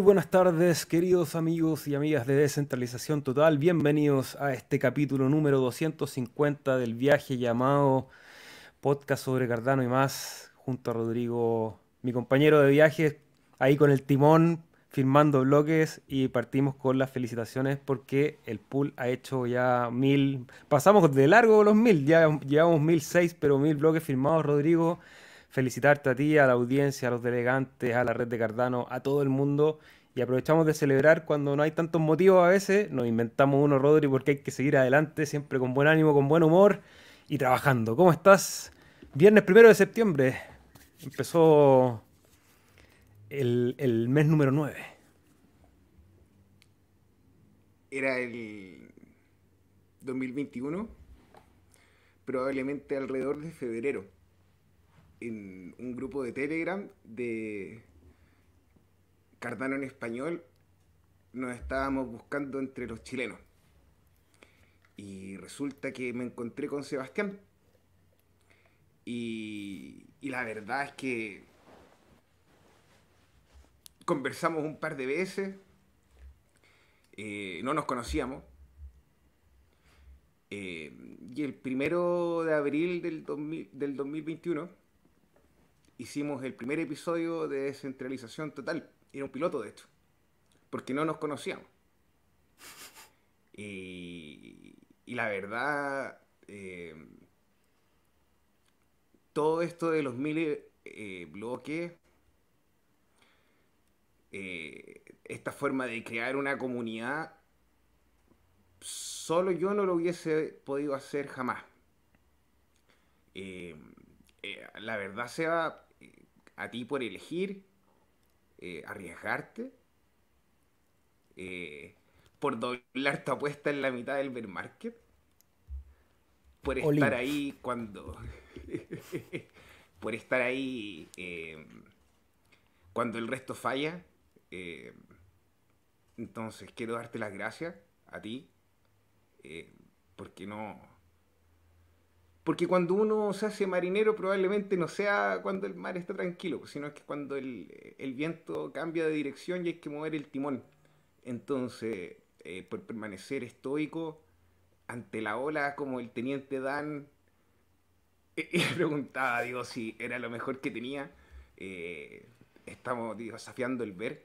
Muy buenas tardes, queridos amigos y amigas de Descentralización Total. Bienvenidos a este capítulo número 250 del viaje llamado Podcast sobre Cardano y más, junto a Rodrigo, mi compañero de viaje, ahí con el timón, firmando bloques y partimos con las felicitaciones porque el pool ha hecho ya mil, pasamos de largo los mil, ya llevamos mil seis, pero mil bloques firmados, Rodrigo felicitarte a ti, a la audiencia, a los delegantes, a la red de Cardano, a todo el mundo. Y aprovechamos de celebrar cuando no hay tantos motivos a veces. Nos inventamos uno, Rodri, porque hay que seguir adelante, siempre con buen ánimo, con buen humor y trabajando. ¿Cómo estás? Viernes primero de septiembre. Empezó el, mes número 9. Era el 2021, probablemente alrededor de febrero en un grupo de Telegram de Cardano en español, nos estábamos buscando entre los chilenos. Y resulta que me encontré con Sebastián. Y, la verdad es que conversamos un par de veces, eh, no nos conocíamos. Eh, y el primero de abril del 2021 hicimos el primer episodio de descentralización total. Era un piloto, de esto. Porque no nos conocíamos. Y, la verdad, eh, todo esto de los miles eh, bloques, eh, esta forma de crear una comunidad, solo yo no lo hubiese podido hacer jamás. Eh, la verdad, sea a ti por elegir, eh, arriesgarte, eh, por doblar tu apuesta en la mitad del bear market, por estar ahí cuando. por estar ahí eh, cuando el resto falla. entonces quiero darte las gracias a ti, porque no, porque cuando uno se hace marinero probablemente no sea cuando el mar está tranquilo, pues, sino que cuando el, viento cambia de dirección y hay que mover el timón. Entonces, eh, por permanecer estoico ante la ola como el teniente Dan, eh, preguntaba digo, si era lo mejor que tenía. Eh, estamos desafiando el ver.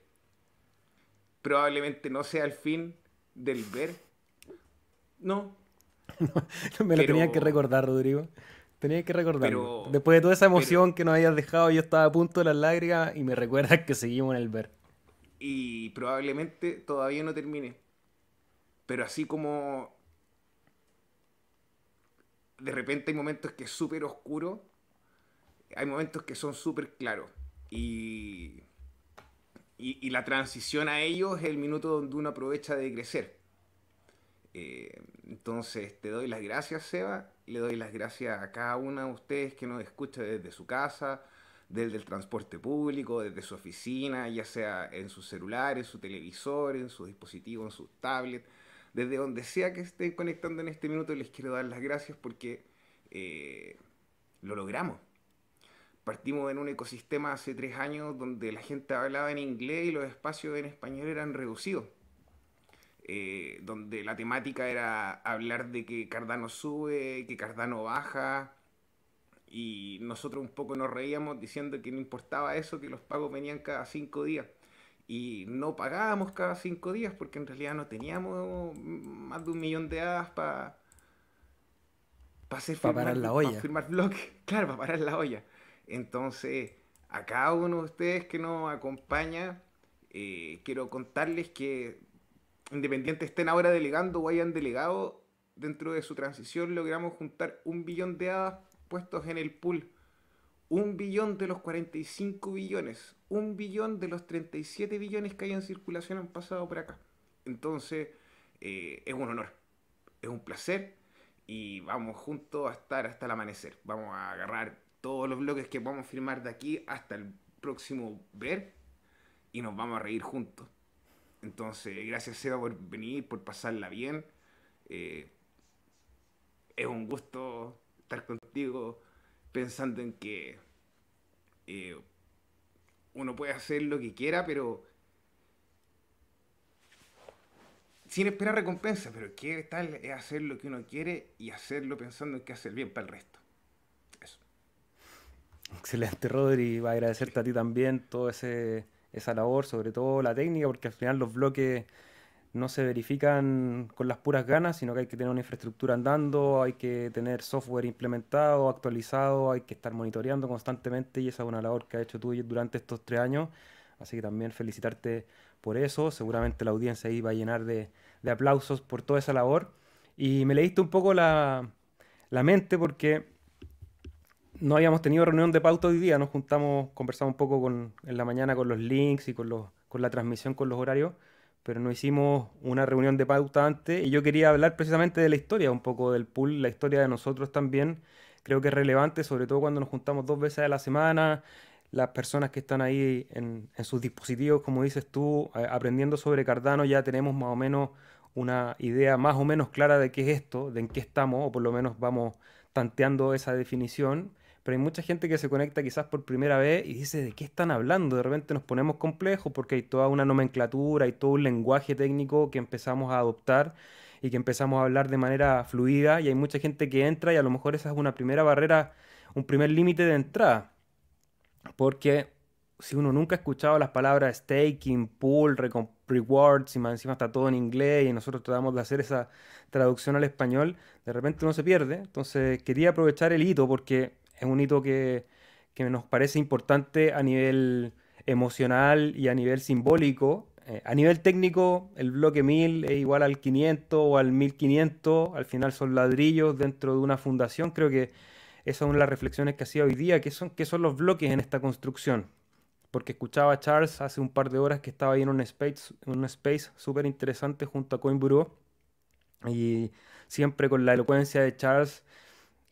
Probablemente no sea el fin del ver. No, me lo tenía que recordar, Rodrigo. Tenía que recordar. Después de toda esa emoción que nos habías dejado, yo estaba a punto de las lágrimas y me recuerdas que seguimos en el ver. Y probablemente todavía no termine. Pero así como de repente hay momentos que es súper oscuro, hay momentos que son súper claros. y, y, la transición a ellos es el minuto donde uno aprovecha de crecer. Eh, entonces te doy las gracias, Seba. Le doy las gracias a cada una de ustedes que nos escucha desde su casa, desde el transporte público, desde su oficina, ya sea en su celular, en su televisor, en su dispositivo, en su tablet, desde donde sea que estén conectando en este minuto, les quiero dar las gracias porque eh, lo logramos. Partimos en un ecosistema hace tres años donde la gente hablaba en inglés y los espacios en español eran reducidos eh, donde la temática era hablar de que Cardano sube, que Cardano baja, y nosotros un poco nos reíamos diciendo que no importaba eso, que los pagos venían cada cinco días. Y no pagábamos cada cinco días porque en realidad no teníamos más de un millón de hadas para para parar la olla. Para firmar bloques, claro, para parar la olla. Entonces, a cada uno de ustedes que nos acompaña, eh, quiero contarles que Independiente estén ahora delegando o hayan delegado, dentro de su transición logramos juntar un billón de hadas puestos en el pool. Un billón de los 45 billones. Un billón de los 37 billones que hay en circulación han pasado por acá. Entonces, eh, es un honor. Es un placer. Y vamos juntos a estar hasta el amanecer. Vamos a agarrar todos los bloques que a firmar de aquí hasta el próximo ver. Y nos vamos a reír juntos entonces, gracias Seba por venir, por pasarla bien. Eh, es un gusto estar contigo pensando en que eh, uno puede hacer lo que quiera, pero sin esperar recompensa, pero qué tal es hacer lo que uno quiere y hacerlo pensando en que hacer bien para el resto. Eso. Excelente, Rodri. Va a agradecerte a ti también todo ese esa labor, sobre todo la técnica, porque al final los bloques no se verifican con las puras ganas, sino que hay que tener una infraestructura andando, hay que tener software implementado, actualizado, hay que estar monitoreando constantemente y esa es una labor que has hecho tú durante estos tres años. Así que también felicitarte por eso. Seguramente la audiencia ahí va a llenar de, de aplausos por toda esa labor. Y me leíste un poco la, la mente porque no habíamos tenido reunión de pauta hoy día, nos juntamos, conversamos un poco en la mañana con los links y con, los, con la transmisión, con los horarios, pero no hicimos una reunión de pauta antes y yo quería hablar precisamente de la historia, un poco del pool, la historia de nosotros también. Creo que es relevante, sobre todo cuando nos juntamos dos veces a la semana, las personas que están ahí en sus dispositivos, como dices tú, aprendiendo sobre Cardano, ya tenemos más o menos una idea más o menos clara de qué es esto, de en qué estamos, o por lo menos vamos tanteando esa definición pero hay mucha gente que se conecta quizás por primera vez y dice, ¿de qué están hablando? De repente nos ponemos complejos porque hay toda una nomenclatura, hay todo un lenguaje técnico que empezamos a adoptar y que empezamos a hablar de manera fluida y hay mucha gente que entra y a lo mejor esa es una primera barrera, un primer límite de entrada. Porque si uno nunca ha escuchado las palabras staking, pool, rewards, y más encima está todo en inglés y nosotros tratamos de hacer esa traducción al español, de repente uno se pierde. Entonces quería aprovechar el hito porque es un hito que, nos parece importante a nivel emocional y a nivel simbólico. Eh, a nivel técnico, el bloque 1000 es igual al 500 o al 1500, al final son ladrillos dentro de una fundación. Creo que una son las reflexiones que hacía hoy día, ¿qué son, son los bloques en esta construcción? Porque escuchaba a Charles hace un par de horas que estaba ahí en un space un space súper interesante junto a Coinbureau y siempre con la elocuencia de Charles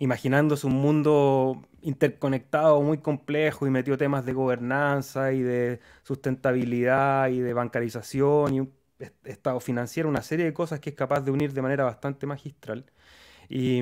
imaginándose un mundo interconectado, muy complejo, y metió temas de gobernanza y de sustentabilidad y de bancarización y un estado financiero, una serie de cosas que es capaz de unir de manera bastante magistral. Y,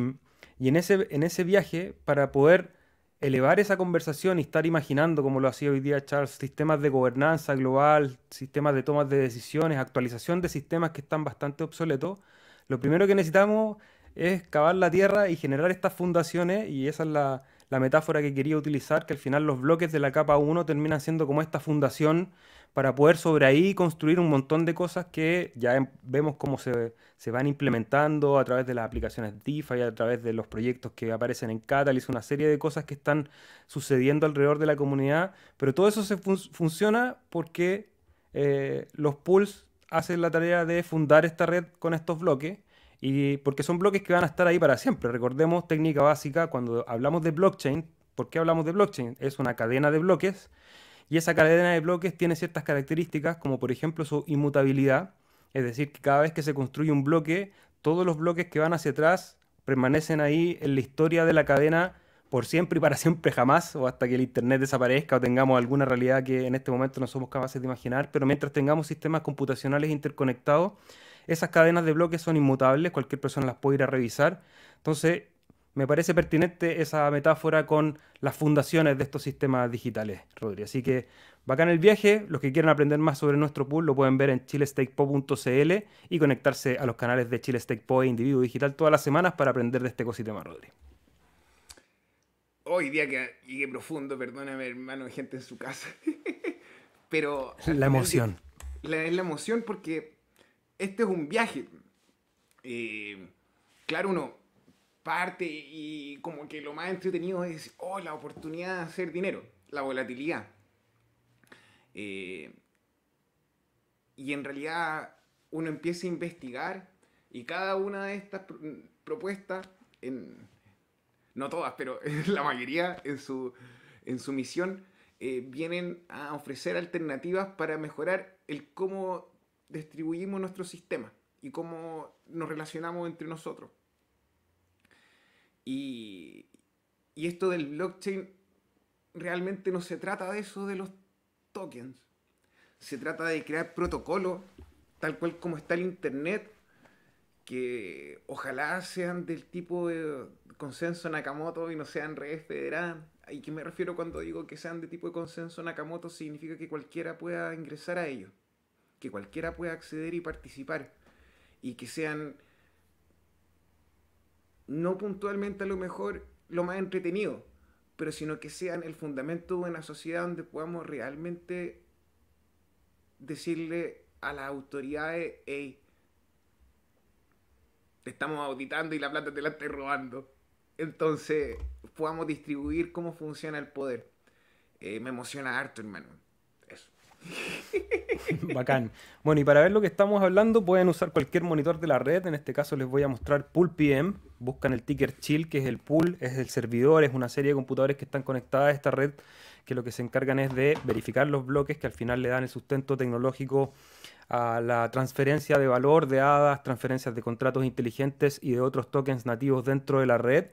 en, ese, en ese viaje, para poder elevar esa conversación y estar imaginando, como lo hacía hoy día Charles, sistemas de gobernanza global, sistemas de tomas de decisiones, actualización de sistemas que están bastante obsoletos, lo primero que necesitamos es cavar la tierra y generar estas fundaciones, y esa es la, metáfora que quería utilizar, que al final los bloques de la capa 1 terminan siendo como esta fundación para poder sobre ahí construir un montón de cosas que ya em, vemos cómo se, van implementando a través de las aplicaciones DeFi, a través de los proyectos que aparecen en Catalyst, una serie de cosas que están sucediendo alrededor de la comunidad, pero todo eso se funciona porque eh, los pools hacen la tarea de fundar esta red con estos bloques y porque son bloques que van a estar ahí para siempre. Recordemos técnica básica, cuando hablamos de blockchain, ¿por qué hablamos de blockchain? Es una cadena de bloques y esa cadena de bloques tiene ciertas características como por ejemplo su inmutabilidad, es decir, que cada vez que se construye un bloque, todos los bloques que van hacia atrás permanecen ahí en la historia de la cadena por siempre y para siempre jamás, o hasta que el Internet desaparezca o tengamos alguna realidad que en este momento no somos capaces de imaginar, pero mientras tengamos sistemas computacionales interconectados, esas cadenas de bloques son inmutables, cualquier persona las puede ir a revisar. Entonces, me parece pertinente esa metáfora con las fundaciones de estos sistemas digitales, Rodri. Así que bacán el viaje. Los que quieran aprender más sobre nuestro pool lo pueden ver en chilestakepo.cl y conectarse a los canales de chilestakepo e Individuo Digital todas las semanas para aprender de este ecosistema, Rodri. Hoy día que llegué profundo, perdóname, hermano, gente en su casa. Pero. La emoción. Es la emoción porque este es un viaje. Eh, claro, uno parte y como que lo más entretenido es, oh, la oportunidad de hacer dinero, la volatilidad. Eh, y en realidad uno empieza a investigar y cada una de estas propuestas, no todas, pero la mayoría en su, en su misión, eh, vienen a ofrecer alternativas para mejorar el cómo distribuimos nuestro sistema y cómo nos relacionamos entre nosotros. Y, y esto del blockchain realmente no se trata de eso de los tokens. Se trata de crear protocolos, tal cual como está el Internet, que ojalá sean del tipo de consenso Nakamoto y no sean redes federadas. ¿Y qué me refiero cuando digo que sean de tipo de consenso Nakamoto? Significa que cualquiera pueda ingresar a ellos que cualquiera pueda acceder y participar y que sean no puntualmente a lo mejor lo más entretenido, pero sino que sean el fundamento de una sociedad donde podamos realmente decirle a las autoridades, hey, te estamos auditando y la plata te la robando. Entonces, podamos distribuir cómo funciona el poder. Eh, me emociona harto, hermano. Bacán. Bueno, y para ver lo que estamos hablando, pueden usar cualquier monitor de la red. En este caso les voy a mostrar pm Buscan el ticker chill, que es el pool, es el servidor, es una serie de computadores que están conectadas a esta red, que lo que se encargan es de verificar los bloques que al final le dan el sustento tecnológico a la transferencia de valor de hadas, transferencias de contratos inteligentes y de otros tokens nativos dentro de la red.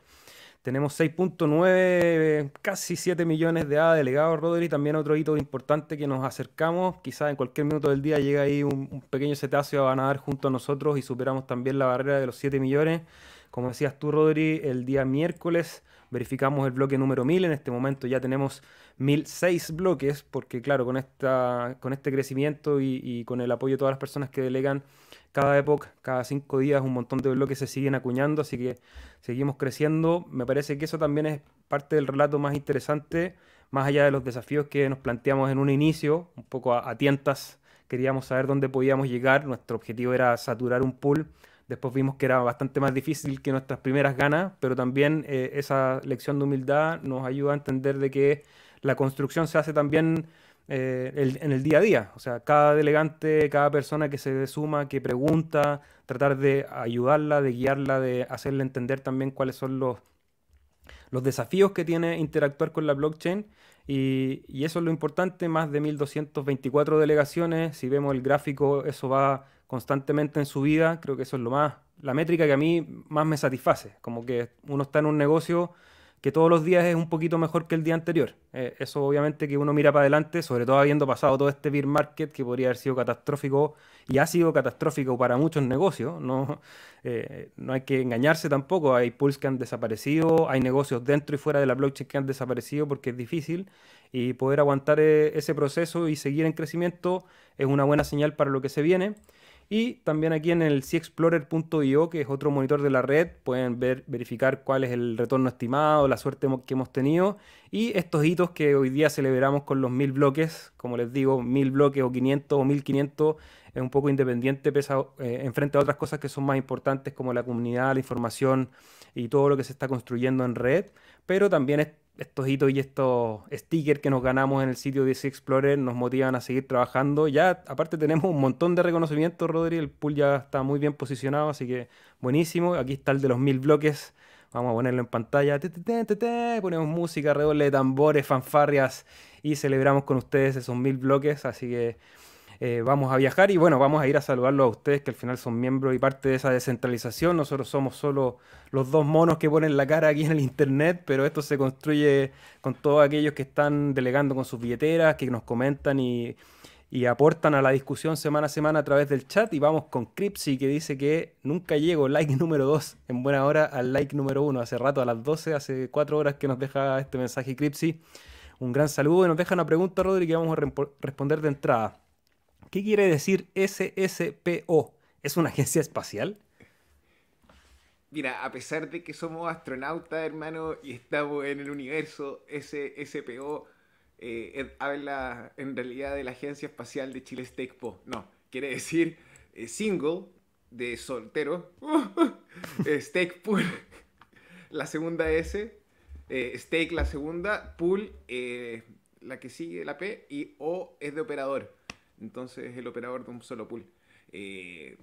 Tenemos 6.9, casi 7 millones de A delegados, Rodri. También otro hito importante que nos acercamos. Quizás en cualquier minuto del día llega ahí un, pequeño cetáceo a nadar junto a nosotros y superamos también la barrera de los 7 millones. Como decías tú, Rodri, el día miércoles verificamos el bloque número 1000. En este momento ya tenemos 1006 bloques, porque claro, con, esta, con este crecimiento y, con el apoyo de todas las personas que delegan cada época, cada cinco días, un montón de bloques se siguen acuñando, así que seguimos creciendo. Me parece que eso también es parte del relato más interesante, más allá de los desafíos que nos planteamos en un inicio, un poco a, tientas, queríamos saber dónde podíamos llegar, nuestro objetivo era saturar un pool. Después vimos que era bastante más difícil que nuestras primeras ganas, pero también eh, esa lección de humildad nos ayuda a entender de que la construcción se hace también eh, en el día a día. O sea, cada delegante, cada persona que se suma, que pregunta, tratar de ayudarla, de guiarla, de hacerle entender también cuáles son los, los desafíos que tiene interactuar con la blockchain. Y, eso es lo importante, más de 1.224 delegaciones, si vemos el gráfico, eso va constantemente en su vida, creo que eso es lo más, la métrica que a mí más me satisface, como que uno está en un negocio que todos los días es un poquito mejor que el día anterior. Eh, eso obviamente que uno mira para adelante, sobre todo habiendo pasado todo este bear market que podría haber sido catastrófico y ha sido catastrófico para muchos negocios. No, eh, no hay que engañarse tampoco. Hay pools que han desaparecido, hay negocios dentro y fuera de la blockchain que han desaparecido porque es difícil y poder aguantar eh, ese proceso y seguir en crecimiento es una buena señal para lo que se viene. Y también aquí en el cexplorer.io, que es otro monitor de la red, pueden ver, verificar cuál es el retorno estimado, la suerte que hemos tenido y estos hitos que hoy día celebramos con los 1000 bloques. Como les digo, 1000 bloques o 500 o 1500 es un poco independiente, pesa eh, frente a otras cosas que son más importantes como la comunidad, la información y todo lo que se está construyendo en red. Pero también es estos hitos y estos stickers que nos ganamos en el sitio de Explorer nos motivan a seguir trabajando. Ya, aparte, tenemos un montón de reconocimientos, Rodri. El pool ya está muy bien posicionado, así que buenísimo. Aquí está el de los mil bloques. Vamos a ponerlo en pantalla. Ponemos música, redoble de tambores, fanfarrias y celebramos con ustedes esos mil bloques. Así que eh, vamos a viajar y bueno, vamos a ir a saludarlo a ustedes que al final son miembros y parte de esa descentralización. Nosotros somos solo los dos monos que ponen la cara aquí en el Internet, pero esto se construye con todos aquellos que están delegando con sus billeteras, que nos comentan y, aportan a la discusión semana a semana a través del chat. Y vamos con Cripsy que dice que nunca llego, like número 2, en buena hora al like número 1. Hace rato, a las 12, hace 4 horas que nos deja este mensaje Cripsy. Un gran saludo y nos deja una pregunta, Rodri, que vamos a responder de entrada. ¿Qué quiere decir SSPO? ¿Es una agencia espacial? Mira, a pesar de que somos astronautas, hermano, y estamos en el universo, SSPO eh, habla en realidad de la Agencia Espacial de Chile STECPO. No, quiere decir eh, single de soltero, steak la segunda S, eh, steak la segunda, pool eh, la que sigue la P y O es de operador. Entonces es el operador de un solo pool. Eh,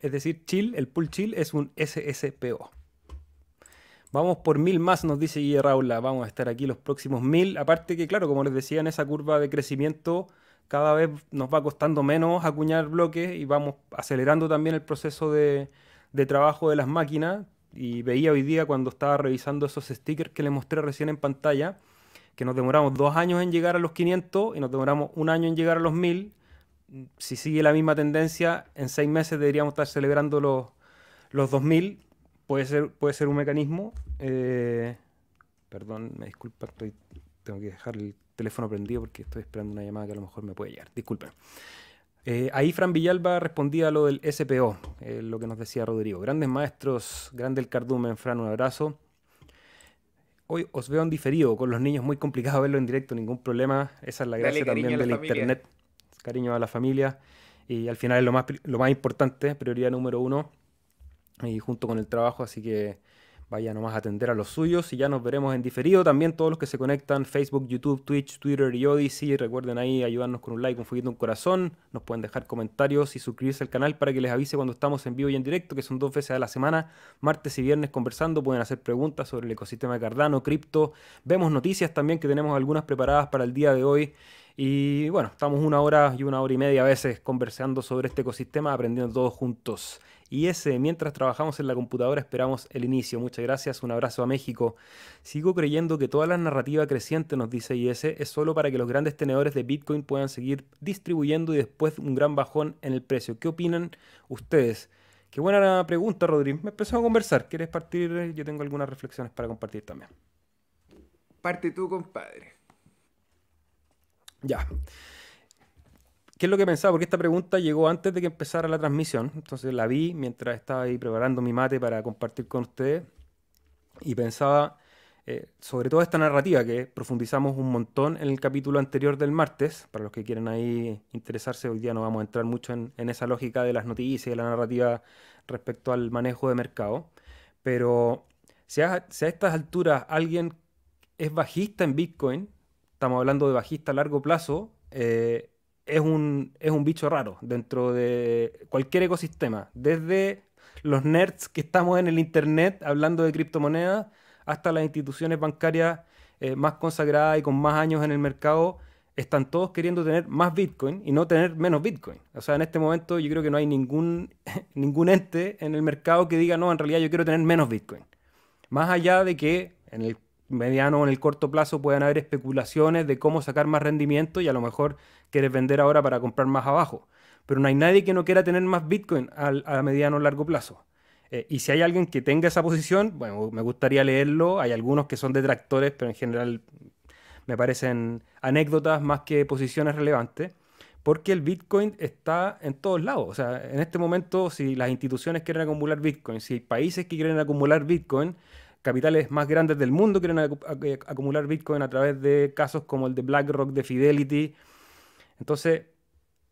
es decir, chill, el pool chill es un SSPO. Vamos por mil más, nos dice Guille Raula. Vamos a estar aquí los próximos mil. Aparte que, claro, como les decía, en esa curva de crecimiento cada vez nos va costando menos acuñar bloques y vamos acelerando también el proceso de, de trabajo de las máquinas. Y veía hoy día cuando estaba revisando esos stickers que les mostré recién en pantalla, que nos demoramos dos años en llegar a los 500 y nos demoramos un año en llegar a los 1000, si sigue la misma tendencia, en seis meses deberíamos estar celebrando los, los 2000. Puede ser, puede ser un mecanismo. Eh, perdón, me disculpa, estoy, tengo que dejar el teléfono prendido porque estoy esperando una llamada que a lo mejor me puede llegar. Disculpen. Eh, ahí Fran Villalba respondía a lo del SPO, eh, lo que nos decía Rodrigo. Grandes maestros, grande el cardumen, Fran, un abrazo hoy os veo en diferido. Con los niños muy complicado verlo en directo, ningún problema. Esa es la gracia también del internet. Cariño a la familia. Y al final es lo más, lo más importante, prioridad número uno. Y junto con el trabajo, así que Vaya nomás a atender a los suyos y ya nos veremos en diferido. También todos los que se conectan, Facebook, YouTube, Twitch, Twitter y Odyssey. Recuerden ahí ayudarnos con un like, un fueguito, un corazón. Nos pueden dejar comentarios y suscribirse al canal para que les avise cuando estamos en vivo y en directo, que son dos veces a la semana, martes y viernes conversando. Pueden hacer preguntas sobre el ecosistema de Cardano, cripto. Vemos noticias también que tenemos algunas preparadas para el día de hoy. Y bueno, estamos una hora y una hora y media a veces conversando sobre este ecosistema, aprendiendo todos juntos. Y ese, mientras trabajamos en la computadora, esperamos el inicio. Muchas gracias, un abrazo a México. Sigo creyendo que toda la narrativa creciente, nos dice IS, es solo para que los grandes tenedores de Bitcoin puedan seguir distribuyendo y después un gran bajón en el precio. ¿Qué opinan ustedes? Qué buena pregunta, Rodri. Me empezó a conversar. ¿Quieres partir? Yo tengo algunas reflexiones para compartir también. Parte tú, compadre. Ya. ¿Qué es lo que pensaba? Porque esta pregunta llegó antes de que empezara la transmisión. Entonces la vi mientras estaba ahí preparando mi mate para compartir con ustedes. Y pensaba eh, sobre toda esta narrativa que profundizamos un montón en el capítulo anterior del martes. Para los que quieren ahí interesarse, hoy día no vamos a entrar mucho en, esa lógica de las noticias y la narrativa respecto al manejo de mercado. Pero si a, estas alturas alguien es bajista en Bitcoin, estamos hablando de bajista a largo plazo, eh, es un, es un bicho raro dentro de cualquier ecosistema, desde los nerds que estamos en el Internet hablando de criptomonedas hasta las instituciones bancarias eh, más consagradas y con más años en el mercado, están todos queriendo tener más Bitcoin y no tener menos Bitcoin. O sea, en este momento yo creo que no hay ningún, ningún ente en el mercado que diga, no, en realidad yo quiero tener menos Bitcoin. Más allá de que en el mediano o en el corto plazo pueden haber especulaciones de cómo sacar más rendimiento y a lo mejor quieres vender ahora para comprar más abajo. Pero no hay nadie que no quiera tener más Bitcoin a, mediano o largo plazo. Eh, y si hay alguien que tenga esa posición, bueno, me gustaría leerlo. Hay algunos que son detractores, pero en general me parecen anécdotas más que posiciones relevantes. Porque el Bitcoin está en todos lados. O sea, en este momento, si las instituciones quieren acumular Bitcoin, si hay países que quieren acumular Bitcoin, capitales más grandes del mundo quieren eh, acumular Bitcoin a través de casos como el de BlackRock, de Fidelity. Entonces,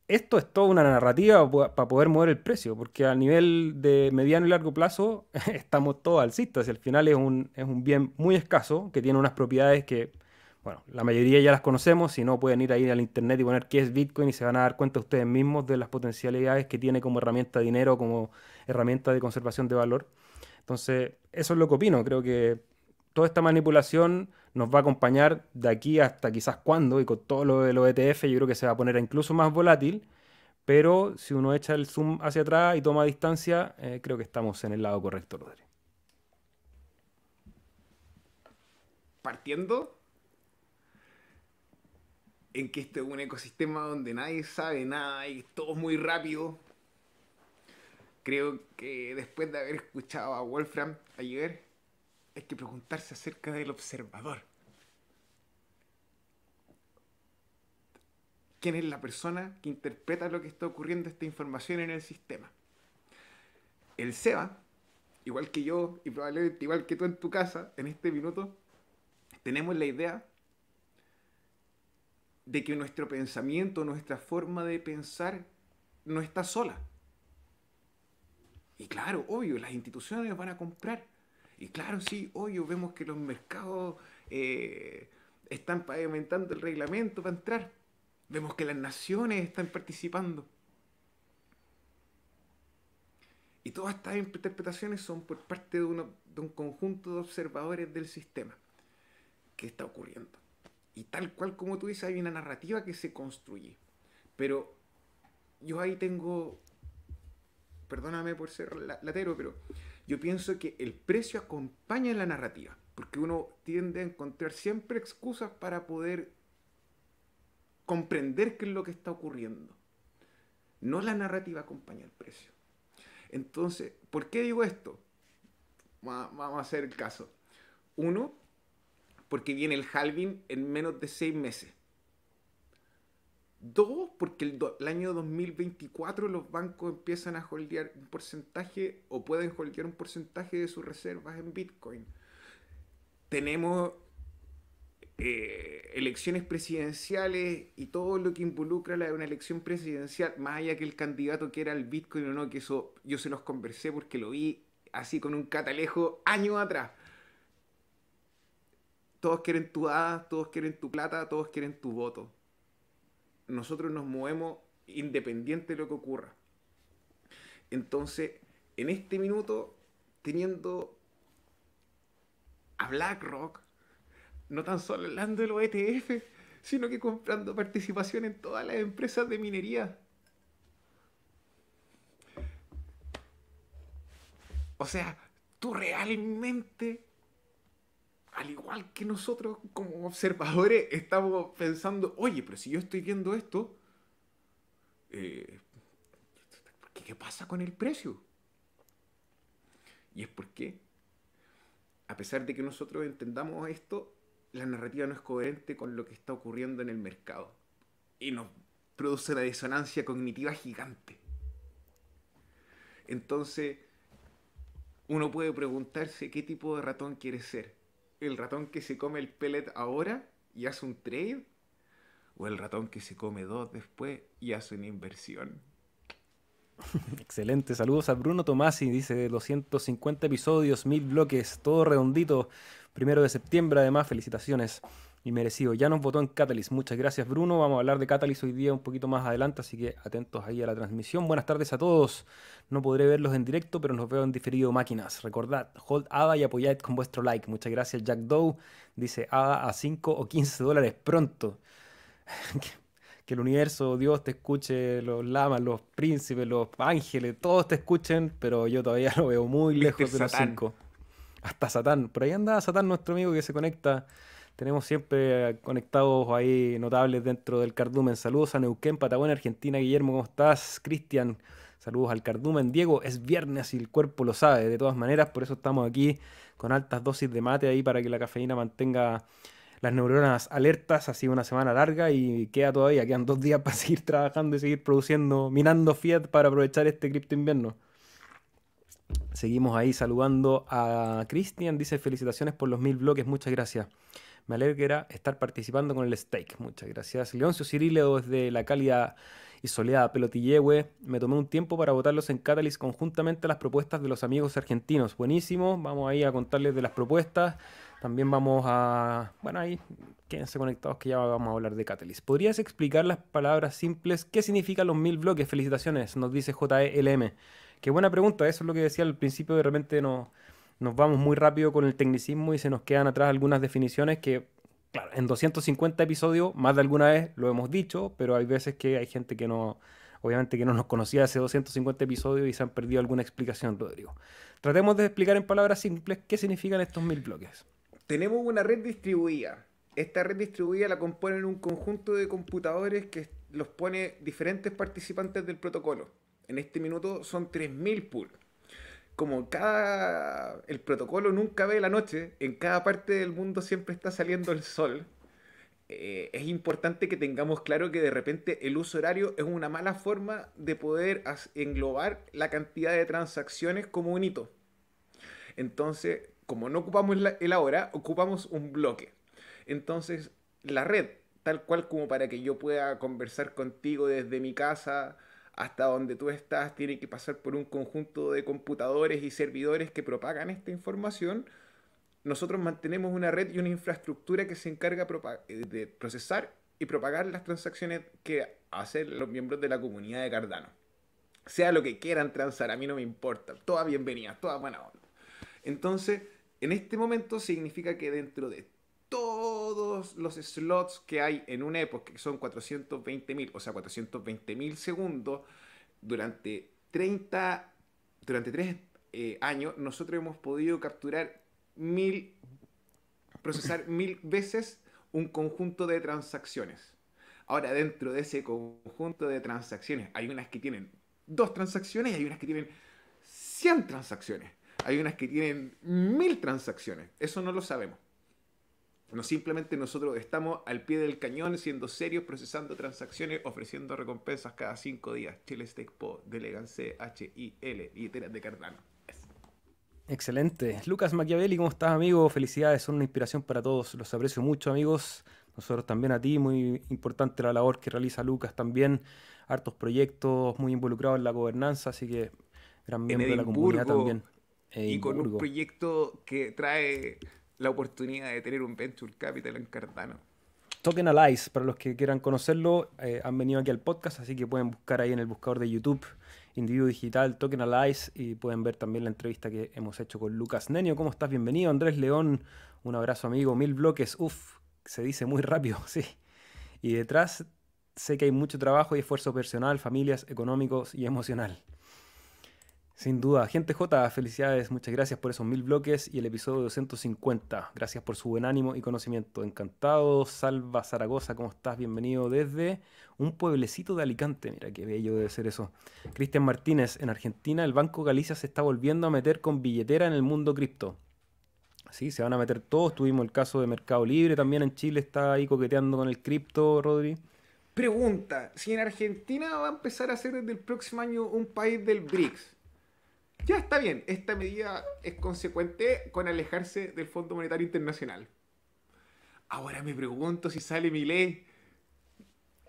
esto es toda una narrativa para poder mover el precio, porque a nivel de mediano y largo plazo estamos todos alcistas y al final es un, bien muy escaso que tiene unas propiedades que, bueno, la mayoría ya las conocemos, si no pueden ir ahí al internet y poner qué es Bitcoin y se van a dar cuenta ustedes mismos de las potencialidades que tiene como herramienta de dinero, como herramienta de conservación de valor. Entonces, eso es lo que opino. Creo que toda esta manipulación nos va a acompañar de aquí hasta quizás cuándo, y con todo lo de los ETF yo creo que se va a poner incluso más volátil, pero si uno echa el zoom hacia atrás y toma distancia, eh, creo que estamos en el lado correcto, Rodri. Partiendo en que este es un ecosistema donde nadie sabe nada y todo es muy rápido, Creo que después de haber escuchado a Wolfram ayer, hay que preguntarse acerca del observador. ¿Quién es la persona que interpreta lo que está ocurriendo, esta información en el sistema? El SEBA, igual que yo y probablemente igual que tú en tu casa, en este minuto, tenemos la idea de que nuestro pensamiento, nuestra forma de pensar, no está sola y claro, obvio, las instituciones van a comprar. Y claro, sí, obvio, vemos que los mercados eh, están pavimentando el reglamento para entrar. Vemos que las naciones están participando. Y todas estas interpretaciones son por parte de, de un conjunto de observadores del sistema que está ocurriendo. Y tal cual como tú dices, hay una narrativa que se construye. Pero yo ahí tengo perdóname por ser latero, pero yo pienso que el precio acompaña la narrativa, porque uno tiende a encontrar siempre excusas para poder comprender qué es lo que está ocurriendo. No la narrativa acompaña el precio. Entonces, ¿por qué digo esto? Vamos a hacer el caso. Uno, porque viene el halving en menos de seis meses. Dos, porque el, año 2024 los bancos empiezan a holdear un porcentaje o pueden holdear un porcentaje de sus reservas en Bitcoin. Tenemos eh, elecciones presidenciales y todo lo que involucra la, una elección presidencial, más allá que el candidato que era el Bitcoin o no, que eso yo se los conversé porque lo vi así con un catalejo años atrás. Todos quieren tu hada, todos quieren tu plata, todos quieren tu voto nosotros nos movemos independiente de lo que ocurra. Entonces, en este minuto, teniendo a BlackRock, no tan solo hablando de los ETF, sino que comprando participación en todas las empresas de minería. O sea, tú realmente al igual que nosotros como observadores, estamos pensando, oye, pero si yo estoy viendo esto, eh, ¿qué, pasa con el precio? Y es porque, a pesar de que nosotros entendamos esto, la narrativa no es coherente con lo que está ocurriendo en el mercado. Y nos produce una disonancia cognitiva gigante. Entonces, uno puede preguntarse qué tipo de ratón quiere ser el ratón que se come el pellet ahora y hace un trade, o el ratón que se come dos después y hace una inversión. Excelente, saludos a Bruno Tomasi, dice 250 episodios, mil bloques, todo redondito, primero de septiembre además, felicitaciones y merecido. Ya nos votó en Catalyst. Muchas gracias, Bruno. Vamos a hablar de Catalyst hoy día un poquito más adelante, así que atentos ahí a la transmisión. Buenas tardes a todos. No podré verlos en directo, pero nos veo en diferido máquinas. Recordad, hold ADA y apoyad con vuestro like. Muchas gracias, Jack Doe. Dice ADA a 5 o 15 dólares pronto. que el universo, Dios te escuche, los lamas, los príncipes, los ángeles, todos te escuchen, pero yo todavía lo veo muy lejos de los 5 Hasta Satán. Por ahí anda Satán, nuestro amigo que se conecta tenemos siempre eh, conectados ahí notables dentro del Cardumen. Saludos a Neuquén, Patagonia, Argentina. Guillermo, ¿cómo estás? Cristian, saludos al Cardumen. Diego, es viernes y el cuerpo lo sabe, de todas maneras. Por eso estamos aquí con altas dosis de mate ahí para que la cafeína mantenga las neuronas alertas. Ha sido una semana larga y queda todavía, quedan dos días para seguir trabajando y seguir produciendo, minando fiat para aprovechar este cripto invierno. Seguimos ahí saludando a Cristian, dice felicitaciones por los mil bloques, muchas gracias. Me alegra estar participando con el steak. Muchas gracias. Leoncio Cirileo desde la cálida y soleada Pelotillehue. Me tomé un tiempo para votarlos en Catalyst conjuntamente a las propuestas de los amigos argentinos. Buenísimo. Vamos ahí a contarles de las propuestas. También vamos a... Bueno, ahí quédense conectados que ya vamos a hablar de Catalyst. ¿Podrías explicar las palabras simples qué significan los mil bloques? Felicitaciones, nos dice JELM. Qué buena pregunta, eso es lo que decía al principio, de repente no nos vamos muy rápido con el tecnicismo y se nos quedan atrás algunas definiciones que, claro, en 250 episodios, más de alguna vez lo hemos dicho, pero hay veces que hay gente que no, obviamente que no nos conocía hace 250 episodios y se han perdido alguna explicación, Rodrigo. Tratemos de explicar en palabras simples qué significan estos mil bloques. Tenemos una red distribuida. Esta red distribuida la componen un conjunto de computadores que los pone diferentes participantes del protocolo. En este minuto son 3.000 pools como cada. El protocolo nunca ve la noche, en cada parte del mundo siempre está saliendo el sol. Eh, es importante que tengamos claro que de repente el uso horario es una mala forma de poder englobar la cantidad de transacciones como un hito. Entonces, como no ocupamos la, el ocupamos un bloque. Entonces, la red, tal cual como para que yo pueda conversar contigo desde mi casa, hasta donde tú estás tiene que pasar por un conjunto de computadores y servidores que propagan esta información, nosotros mantenemos una red y una infraestructura que se encarga eh, de procesar y propagar las transacciones que hacen los miembros de la comunidad de Cardano. Sea lo que quieran transar, a mí no me importa. toda bienvenida, toda buena onda. Entonces, en este momento significa que dentro de todo todos los slots que hay en una época, que son 420.000, o sea, 420.000 segundos, durante 30, durante 3 eh, años, nosotros hemos podido capturar mil, procesar mil veces un conjunto de transacciones. Ahora, dentro de ese conjunto de transacciones, hay unas que tienen dos transacciones y hay unas que tienen 100 transacciones. Hay unas que tienen mil transacciones. Eso no lo sabemos. No simplemente nosotros estamos al pie del cañón, siendo serios, procesando transacciones, ofreciendo recompensas cada cinco días. Chile Steak Po, Delegance, H-I-L, de Cardano. Excelente. Lucas Machiavelli, ¿cómo estás, amigo? Felicidades, son una inspiración para todos. Los aprecio mucho, amigos. Nosotros también a ti, muy importante la labor que realiza Lucas también. Hartos proyectos, muy involucrado en la gobernanza, así que gran miembro de la comunidad también. Y con un proyecto que trae la oportunidad de tener un venture capital en Cardano. Token Alice, para los que quieran conocerlo, eh, han venido aquí al podcast, así que pueden buscar ahí en el buscador de YouTube Individuo Digital Token Alice, y pueden ver también la entrevista que hemos hecho con Lucas Nenio. ¿Cómo estás? Bienvenido, Andrés León. Un abrazo, amigo. Mil bloques. Uf, se dice muy rápido, sí. Y detrás sé que hay mucho trabajo y esfuerzo personal, familias, económicos y emocional. Sin duda. Gente J, felicidades, muchas gracias por esos mil bloques y el episodio 250. Gracias por su buen ánimo y conocimiento. Encantado. Salva Zaragoza, ¿cómo estás? Bienvenido desde un pueblecito de Alicante. Mira qué bello debe ser eso. Cristian Martínez, en Argentina el Banco Galicia se está volviendo a meter con billetera en el mundo cripto. Sí, se van a meter todos. Tuvimos el caso de Mercado Libre también en Chile, está ahí coqueteando con el cripto, Rodri. Pregunta, si en Argentina va a empezar a ser desde el próximo año un país del BRICS ya está bien, esta medida es consecuente con alejarse del Fondo Monetario Internacional. Ahora me pregunto si sale mi ley,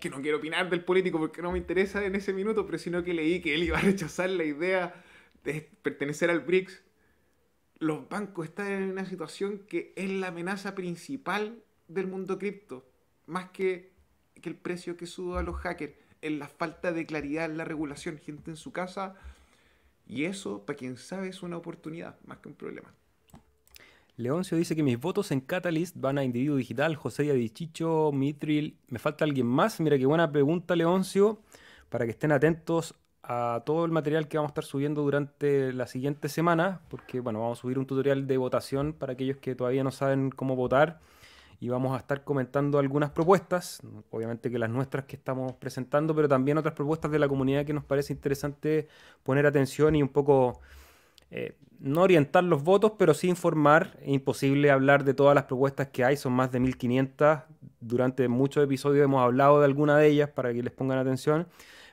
que no quiero opinar del político porque no me interesa en ese minuto, pero sino que leí que él iba a rechazar la idea de pertenecer al BRICS. Los bancos están en una situación que es la amenaza principal del mundo cripto, más que, el precio que sudan a los hackers, en la falta de claridad en la regulación, gente en su casa y eso, para quien sabe, es una oportunidad, más que un problema. Leoncio dice que mis votos en Catalyst van a Individuo Digital, José Adichicho, Mitril. ¿Me falta alguien más? Mira, qué buena pregunta, Leoncio, para que estén atentos a todo el material que vamos a estar subiendo durante la siguiente semana, porque bueno, vamos a subir un tutorial de votación para aquellos que todavía no saben cómo votar y vamos a estar comentando algunas propuestas, obviamente que las nuestras que estamos presentando, pero también otras propuestas de la comunidad que nos parece interesante poner atención y un poco... Eh, no orientar los votos, pero sí informar. Es imposible hablar de todas las propuestas que hay, son más de 1500. Durante muchos episodios hemos hablado de alguna de ellas para que les pongan atención.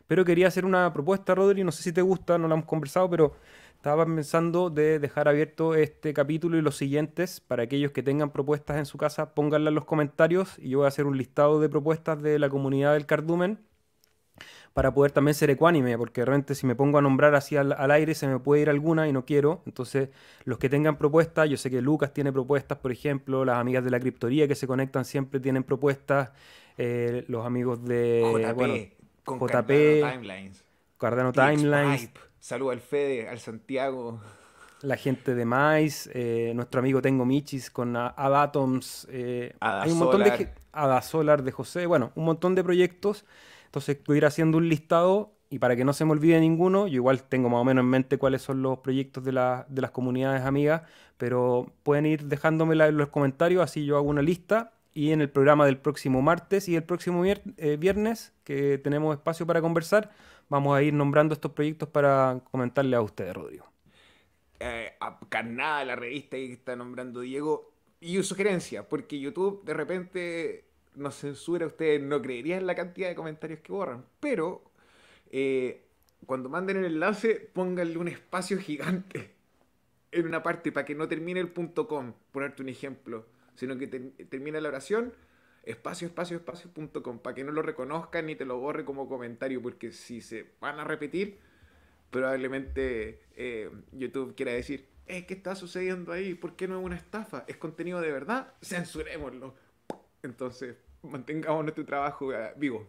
Pero quería hacer una propuesta, Rodri, no sé si te gusta, no la hemos conversado, pero estaba pensando de dejar abierto este capítulo y los siguientes para aquellos que tengan propuestas en su casa, pónganlas en los comentarios y yo voy a hacer un listado de propuestas de la comunidad del cardumen para poder también ser ecuánime, porque realmente si me pongo a nombrar así al, aire se me puede ir alguna y no quiero. Entonces, los que tengan propuestas, yo sé que Lucas tiene propuestas, por ejemplo, las amigas de la criptoría que se conectan siempre tienen propuestas, eh, los amigos de JP, con JP, Cardano Timelines, Cardano Timelines Saludo al Fede, al Santiago. La gente de Mais, eh, nuestro amigo Tengo Michis con Adatoms. Eh, hay de de José, bueno, un montón de proyectos. Entonces, voy a ir haciendo un listado y para que no se me olvide ninguno, yo igual tengo más o menos en mente cuáles son los proyectos de, de las comunidades amigas, pero pueden ir dejándomela en los comentarios, así yo hago una lista y en el programa del próximo martes y el próximo eh, viernes, que tenemos espacio para conversar, vamos a ir nombrando estos proyectos para comentarle a ustedes, Rodrigo. Eh, a carnada la revista que está nombrando Diego y sugerencia, porque YouTube de repente nos censura, ustedes no creerían la cantidad de comentarios que borran, pero eh, cuando manden el enlace, pónganle un espacio gigante en una parte para que no termine el punto .com, ponerte un ejemplo, sino que termine la oración espacio, espacio, para que no lo reconozcan ni te lo borre como comentario, porque si se van a repetir, probablemente eh, YouTube quiera decir, eh, ¿qué está sucediendo ahí? ¿Por qué no es una estafa? ¿Es contenido de verdad? Censurémoslo. Entonces, mantengamos nuestro trabajo eh, vivo.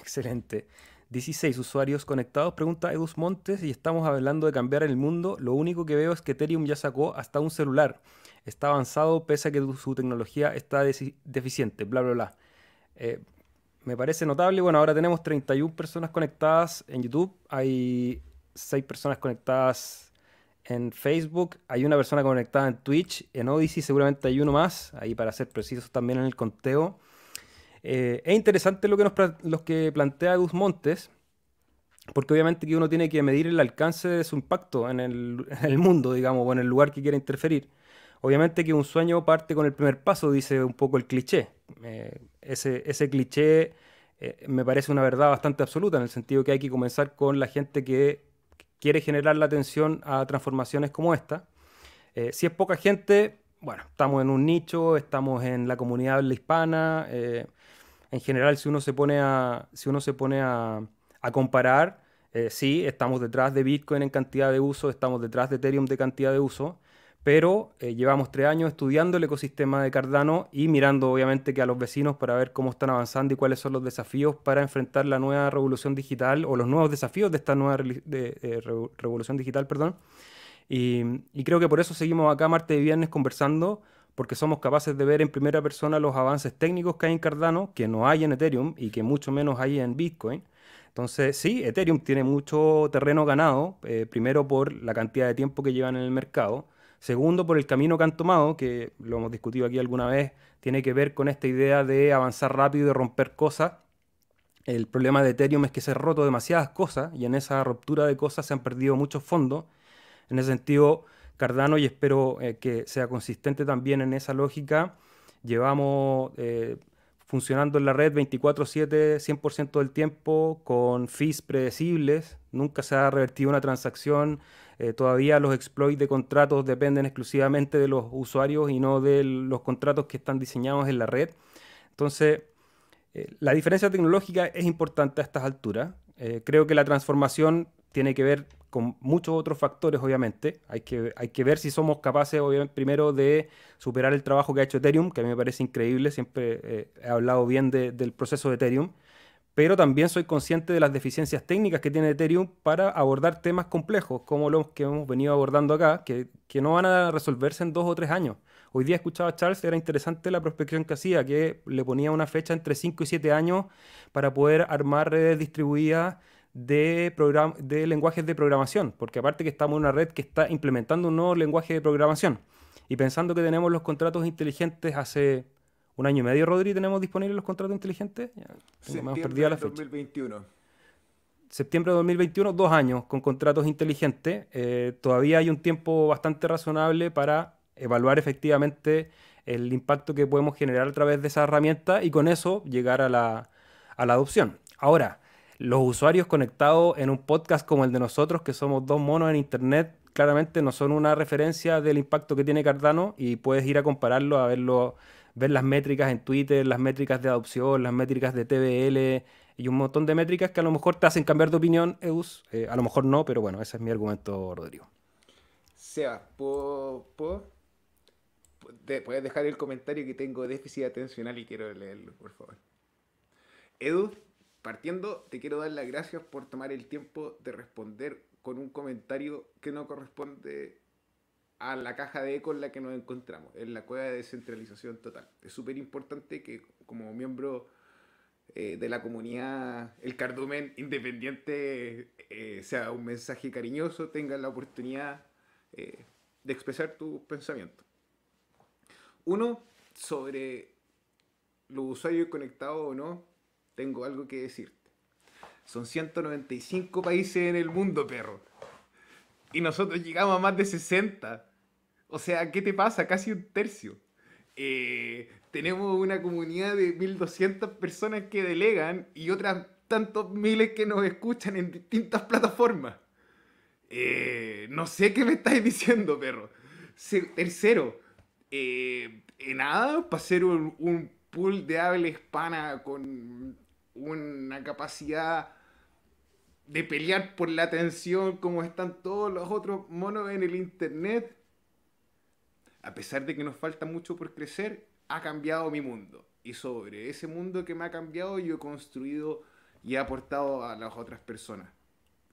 Excelente. 16 usuarios conectados, pregunta Edus Montes, y estamos hablando de cambiar el mundo. Lo único que veo es que Ethereum ya sacó hasta un celular está avanzado pese a que su tecnología está deficiente, bla, bla, bla. Eh, me parece notable. Bueno, ahora tenemos 31 personas conectadas en YouTube, hay 6 personas conectadas en Facebook, hay una persona conectada en Twitch, en Odyssey seguramente hay uno más, ahí para ser precisos también en el conteo. Eh, es interesante lo que, nos, que plantea Gus Montes, porque obviamente que uno tiene que medir el alcance de su impacto en el, mundo, digamos, o en el lugar que quiera interferir. Obviamente que un sueño parte con el primer paso, dice un poco el cliché. Eh, ese, cliché eh, me parece una verdad bastante absoluta, en el sentido que hay que comenzar con la gente que quiere generar la atención a transformaciones como esta. Eh, si es poca gente, bueno, estamos en un nicho, estamos en la comunidad hispana. en general, si uno se pone a, si uno se pone a comparar, sí, estamos detrás de Bitcoin en cantidad de uso, estamos detrás de Ethereum de cantidad de uso pero eh, llevamos tres años estudiando el ecosistema de Cardano y mirando obviamente que a los vecinos para ver cómo están avanzando y cuáles son los desafíos para enfrentar la nueva revolución digital o los nuevos desafíos de esta nueva eh, revolución digital, perdón. Y, creo que por eso seguimos acá martes y viernes conversando, porque somos capaces de ver en primera persona los avances técnicos que hay en Cardano, que no hay en Ethereum y que mucho menos hay en Bitcoin. Entonces, sí, Ethereum tiene mucho terreno ganado, eh, primero por la cantidad de tiempo que llevan en el mercado, Segundo, por el camino que han tomado, que lo hemos discutido aquí alguna vez, tiene que ver con esta idea de avanzar rápido y romper cosas. El problema de Ethereum es que se han roto demasiadas cosas y en esa ruptura de cosas se han perdido muchos fondos. En ese sentido, Cardano, y espero eh, que sea consistente también en esa lógica, llevamos eh, funcionando en la red 24/7, 100% del tiempo, con fees predecibles, nunca se ha revertido una transacción eh, todavía los exploits de contratos dependen exclusivamente de los usuarios y no de los contratos que están diseñados en la red. Entonces, eh, la diferencia tecnológica es importante a estas alturas. Eh, creo que la transformación tiene que ver con muchos otros factores, obviamente. Hay que, hay que ver si somos capaces, obviamente, primero de superar el trabajo que ha hecho Ethereum, que a mí me parece increíble. Siempre he hablado bien del proceso de Ethereum pero también soy consciente de las deficiencias técnicas que tiene Ethereum para abordar temas complejos, como los que hemos venido abordando acá, que, no van a resolverse en dos o tres años. Hoy día escuchaba a Charles, era interesante la prospección que hacía, que le ponía una fecha entre 5 y siete años para poder armar redes distribuidas de, de lenguajes de programación, porque aparte que estamos en una red que está implementando un nuevo lenguaje de programación, y pensando que tenemos los contratos inteligentes hace un año y medio, Rodri, tenemos disponibles los contratos inteligentes. septiembre de 2021. Septiembre de 2021, dos años con contratos inteligentes. Eh, todavía hay un tiempo bastante razonable para evaluar efectivamente el impacto que podemos generar a través de esa herramienta y con eso llegar a la, a la adopción. Ahora, los usuarios conectados en un podcast como el de nosotros, que somos dos monos en Internet, claramente no son una referencia del impacto que tiene Cardano y puedes ir a compararlo, a verlo ver las métricas en Twitter, las métricas de adopción, las métricas de TBL y un montón de métricas que a lo mejor te hacen cambiar de opinión, Eus. Eh, a lo mejor no, pero bueno, ese es mi argumento, Rodrigo. Seba, puedes dejar el comentario que tengo déficit atencional y quiero leerlo, por favor. Edu, partiendo, te quiero dar las gracias por tomar el tiempo de responder con un comentario que no corresponde a la caja de eco en la que nos encontramos, en la cueva de descentralización total. Es súper importante que como miembro eh, de la comunidad, el cardumen independiente eh, sea un mensaje cariñoso, tenga la oportunidad eh, de expresar tus pensamientos. Uno, sobre los usuarios conectados o no, tengo algo que decirte. Son 195 países en el mundo, perro. Y nosotros llegamos a más de 60. O sea, ¿qué te pasa? Casi un tercio. Eh, tenemos una comunidad de 1.200 personas que delegan y otras tantos miles que nos escuchan en distintas plataformas. Eh, no sé qué me estáis diciendo, perro. tercero, eh, nada, para ser un, pool de habla hispana con una capacidad de pelear por la atención como están todos los otros monos en el internet a pesar de que nos falta mucho por crecer, ha cambiado mi mundo. Y sobre ese mundo que me ha cambiado, yo he construido y he aportado a las otras personas.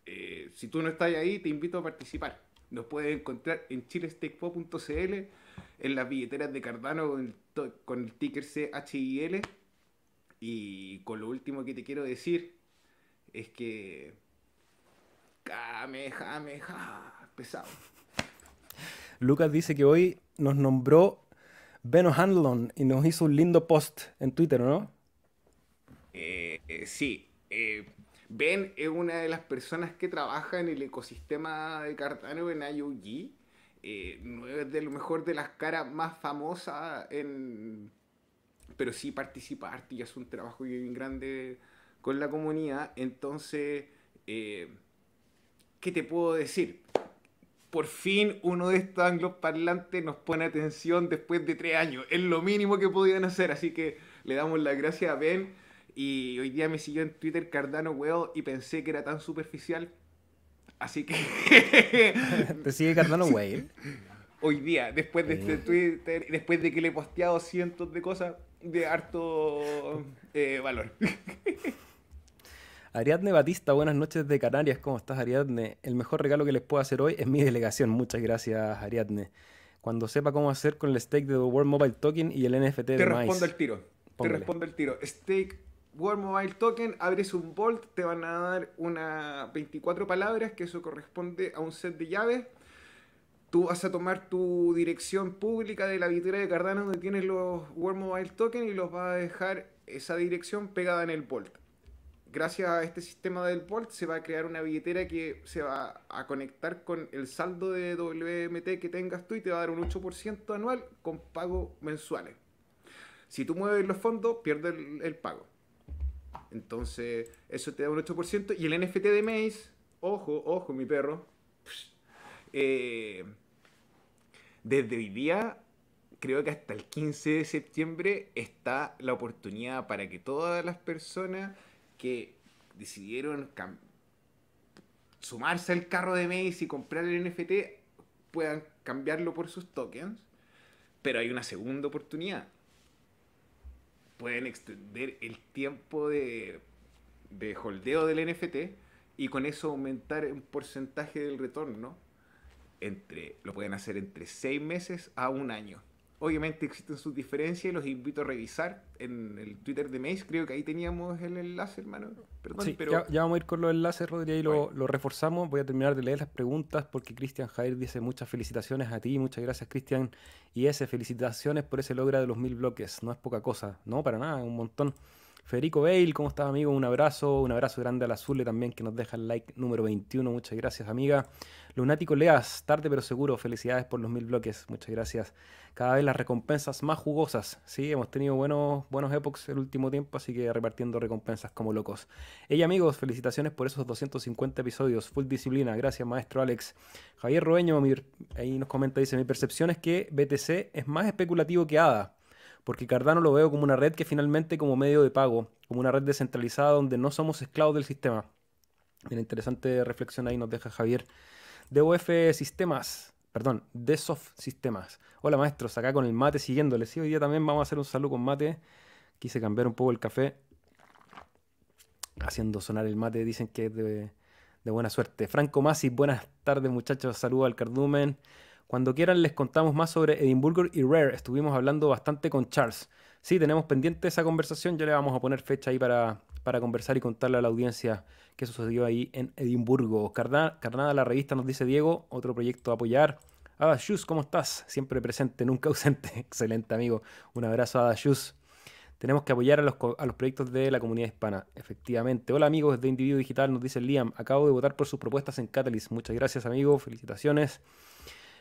Eh, si tú no estás ahí, te invito a participar. Nos puedes encontrar en chilestakepo.cl, en las billeteras de Cardano con el, ticker CHIL. Y con lo último que te quiero decir es que. Pesado. Lucas dice que hoy nos nombró Beno Hanlon y nos hizo un lindo post en Twitter, ¿no? Eh, eh sí. Eh, ben es una de las personas que trabaja en el ecosistema de Cartano en IOG. Eh, es de lo mejor de las caras más famosas en... Pero sí participa y hace un trabajo bien grande con la comunidad. Entonces, ¿qué te puedo decir? por fin uno de estos angloparlantes nos pone atención después de tres años. Es lo mínimo que podían hacer, así que le damos las gracias a Ben. Y hoy día me siguió en Twitter Cardano Huevo y pensé que era tan superficial. Así que. ¿Te sigue Cardano Whale? Hoy día, después de este Twitter, después de que le he posteado cientos de cosas de harto eh, valor. Ariadne Batista, buenas noches de Canarias. ¿Cómo estás, Ariadne? El mejor regalo que les puedo hacer hoy es mi delegación. Muchas gracias, Ariadne. Cuando sepa cómo hacer con el stake de The World Mobile Token y el NFT de Te respondo el tiro. Te respondo el tiro. Stake World Mobile Token, abres un vault, te van a dar una 24 palabras, que eso corresponde a un set de llaves. Tú vas a tomar tu dirección pública de la vitrina de Cardano donde tienes los World Mobile Token y los vas a dejar esa dirección pegada en el vault gracias a este sistema del vault se va a crear una billetera que se va a conectar con el saldo de WMT que tengas tú y te va a dar un 8% anual con pagos mensuales. Si tú mueves los fondos, pierdes el, pago. Entonces, eso te da un 8%. Y el NFT de Maze, ojo, ojo, mi perro. Eh, desde hoy día creo que hasta el 15 de septiembre está la oportunidad para que todas las personas que decidieron sumarse al carro de Maze y comprar el NFT puedan cambiarlo por sus tokens, pero hay una segunda oportunidad. Pueden extender el tiempo de, holdeo del NFT y con eso aumentar el porcentaje del retorno. Entre, lo pueden hacer entre seis meses a un año. Obviamente existen sus diferencias, y los invito a revisar en el Twitter de Mace, creo que ahí teníamos el enlace, hermano. ya, vamos a ir con los enlaces, Rodri, y lo, lo, reforzamos. Voy a terminar de leer las preguntas porque Cristian Jair dice muchas felicitaciones a ti, muchas gracias Cristian. Y ese, felicitaciones por ese logra de los mil bloques, no es poca cosa, no, para nada, un montón. Federico Bale, ¿cómo estás, amigo? Un abrazo, un abrazo grande al Azule también que nos deja el like número 21. Muchas gracias, amiga. Lunático Leas, tarde pero seguro, felicidades por los mil bloques. Muchas gracias. Cada vez las recompensas más jugosas. Sí, hemos tenido buenos, buenos el último tiempo, así que repartiendo recompensas como locos. Ella, amigos, felicitaciones por esos 250 episodios. Full disciplina. Gracias, maestro Alex. Javier Roeño, ahí nos comenta, dice: Mi percepción es que BTC es más especulativo que ADA porque Cardano lo veo como una red que finalmente como medio de pago, como una red descentralizada donde no somos esclavos del sistema. Una interesante reflexión ahí nos deja Javier. DOF Sistemas, perdón, DSOF Sistemas. Hola maestros, acá con el mate siguiéndoles. Sí, hoy día también vamos a hacer un saludo con mate. Quise cambiar un poco el café. Haciendo sonar el mate, dicen que es de, buena suerte. Franco Masi, buenas tardes muchachos, saludo al cardumen. Cuando quieran les contamos más sobre Edimburgo y Rare. Estuvimos hablando bastante con Charles. Sí, tenemos pendiente esa conversación. Ya le vamos a poner fecha ahí para, para conversar y contarle a la audiencia qué sucedió ahí en Edimburgo. Carnada, la revista nos dice Diego, otro proyecto a apoyar. Ada ¿cómo estás? Siempre presente, nunca ausente. Excelente, amigo. Un abrazo a Ada Tenemos que apoyar a los, a los, proyectos de la comunidad hispana, efectivamente. Hola amigos de Individuo Digital, nos dice Liam. Acabo de votar por sus propuestas en Catalyst. Muchas gracias, amigo. Felicitaciones.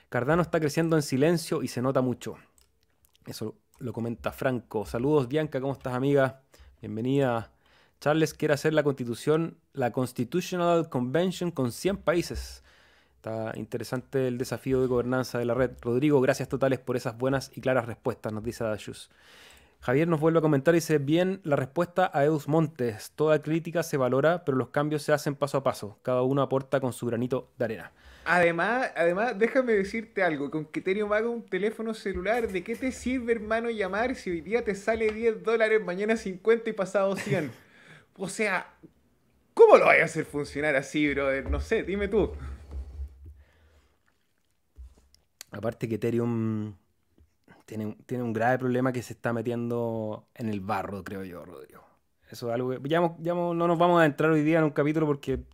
Cardano está creciendo en silencio y se nota mucho. Eso lo comenta Franco. Saludos, Bianca, ¿cómo estás, amiga? Bienvenida. Charles quiere hacer la constitución, la Constitutional Convention con 100 países. Está interesante el desafío de gobernanza de la red. Rodrigo, gracias totales por esas buenas y claras respuestas, nos dice Dashus. Javier nos vuelve a comentar y dice, bien, la respuesta a Eus Montes. Toda crítica se valora, pero los cambios se hacen paso a paso. Cada uno aporta con su granito de arena. Además, además, déjame decirte algo, con que Ethereum haga un teléfono celular, ¿de qué te sirve, hermano, llamar si hoy día te sale 10 dólares, mañana 50 y pasado 100? O sea, ¿cómo lo vas a hacer funcionar así, brother? No sé, dime tú. Aparte que Ethereum tiene, tiene un grave problema que se está metiendo en el barro, creo yo, Rodrigo. Eso es algo ya no nos vamos a entrar hoy día en un capítulo porque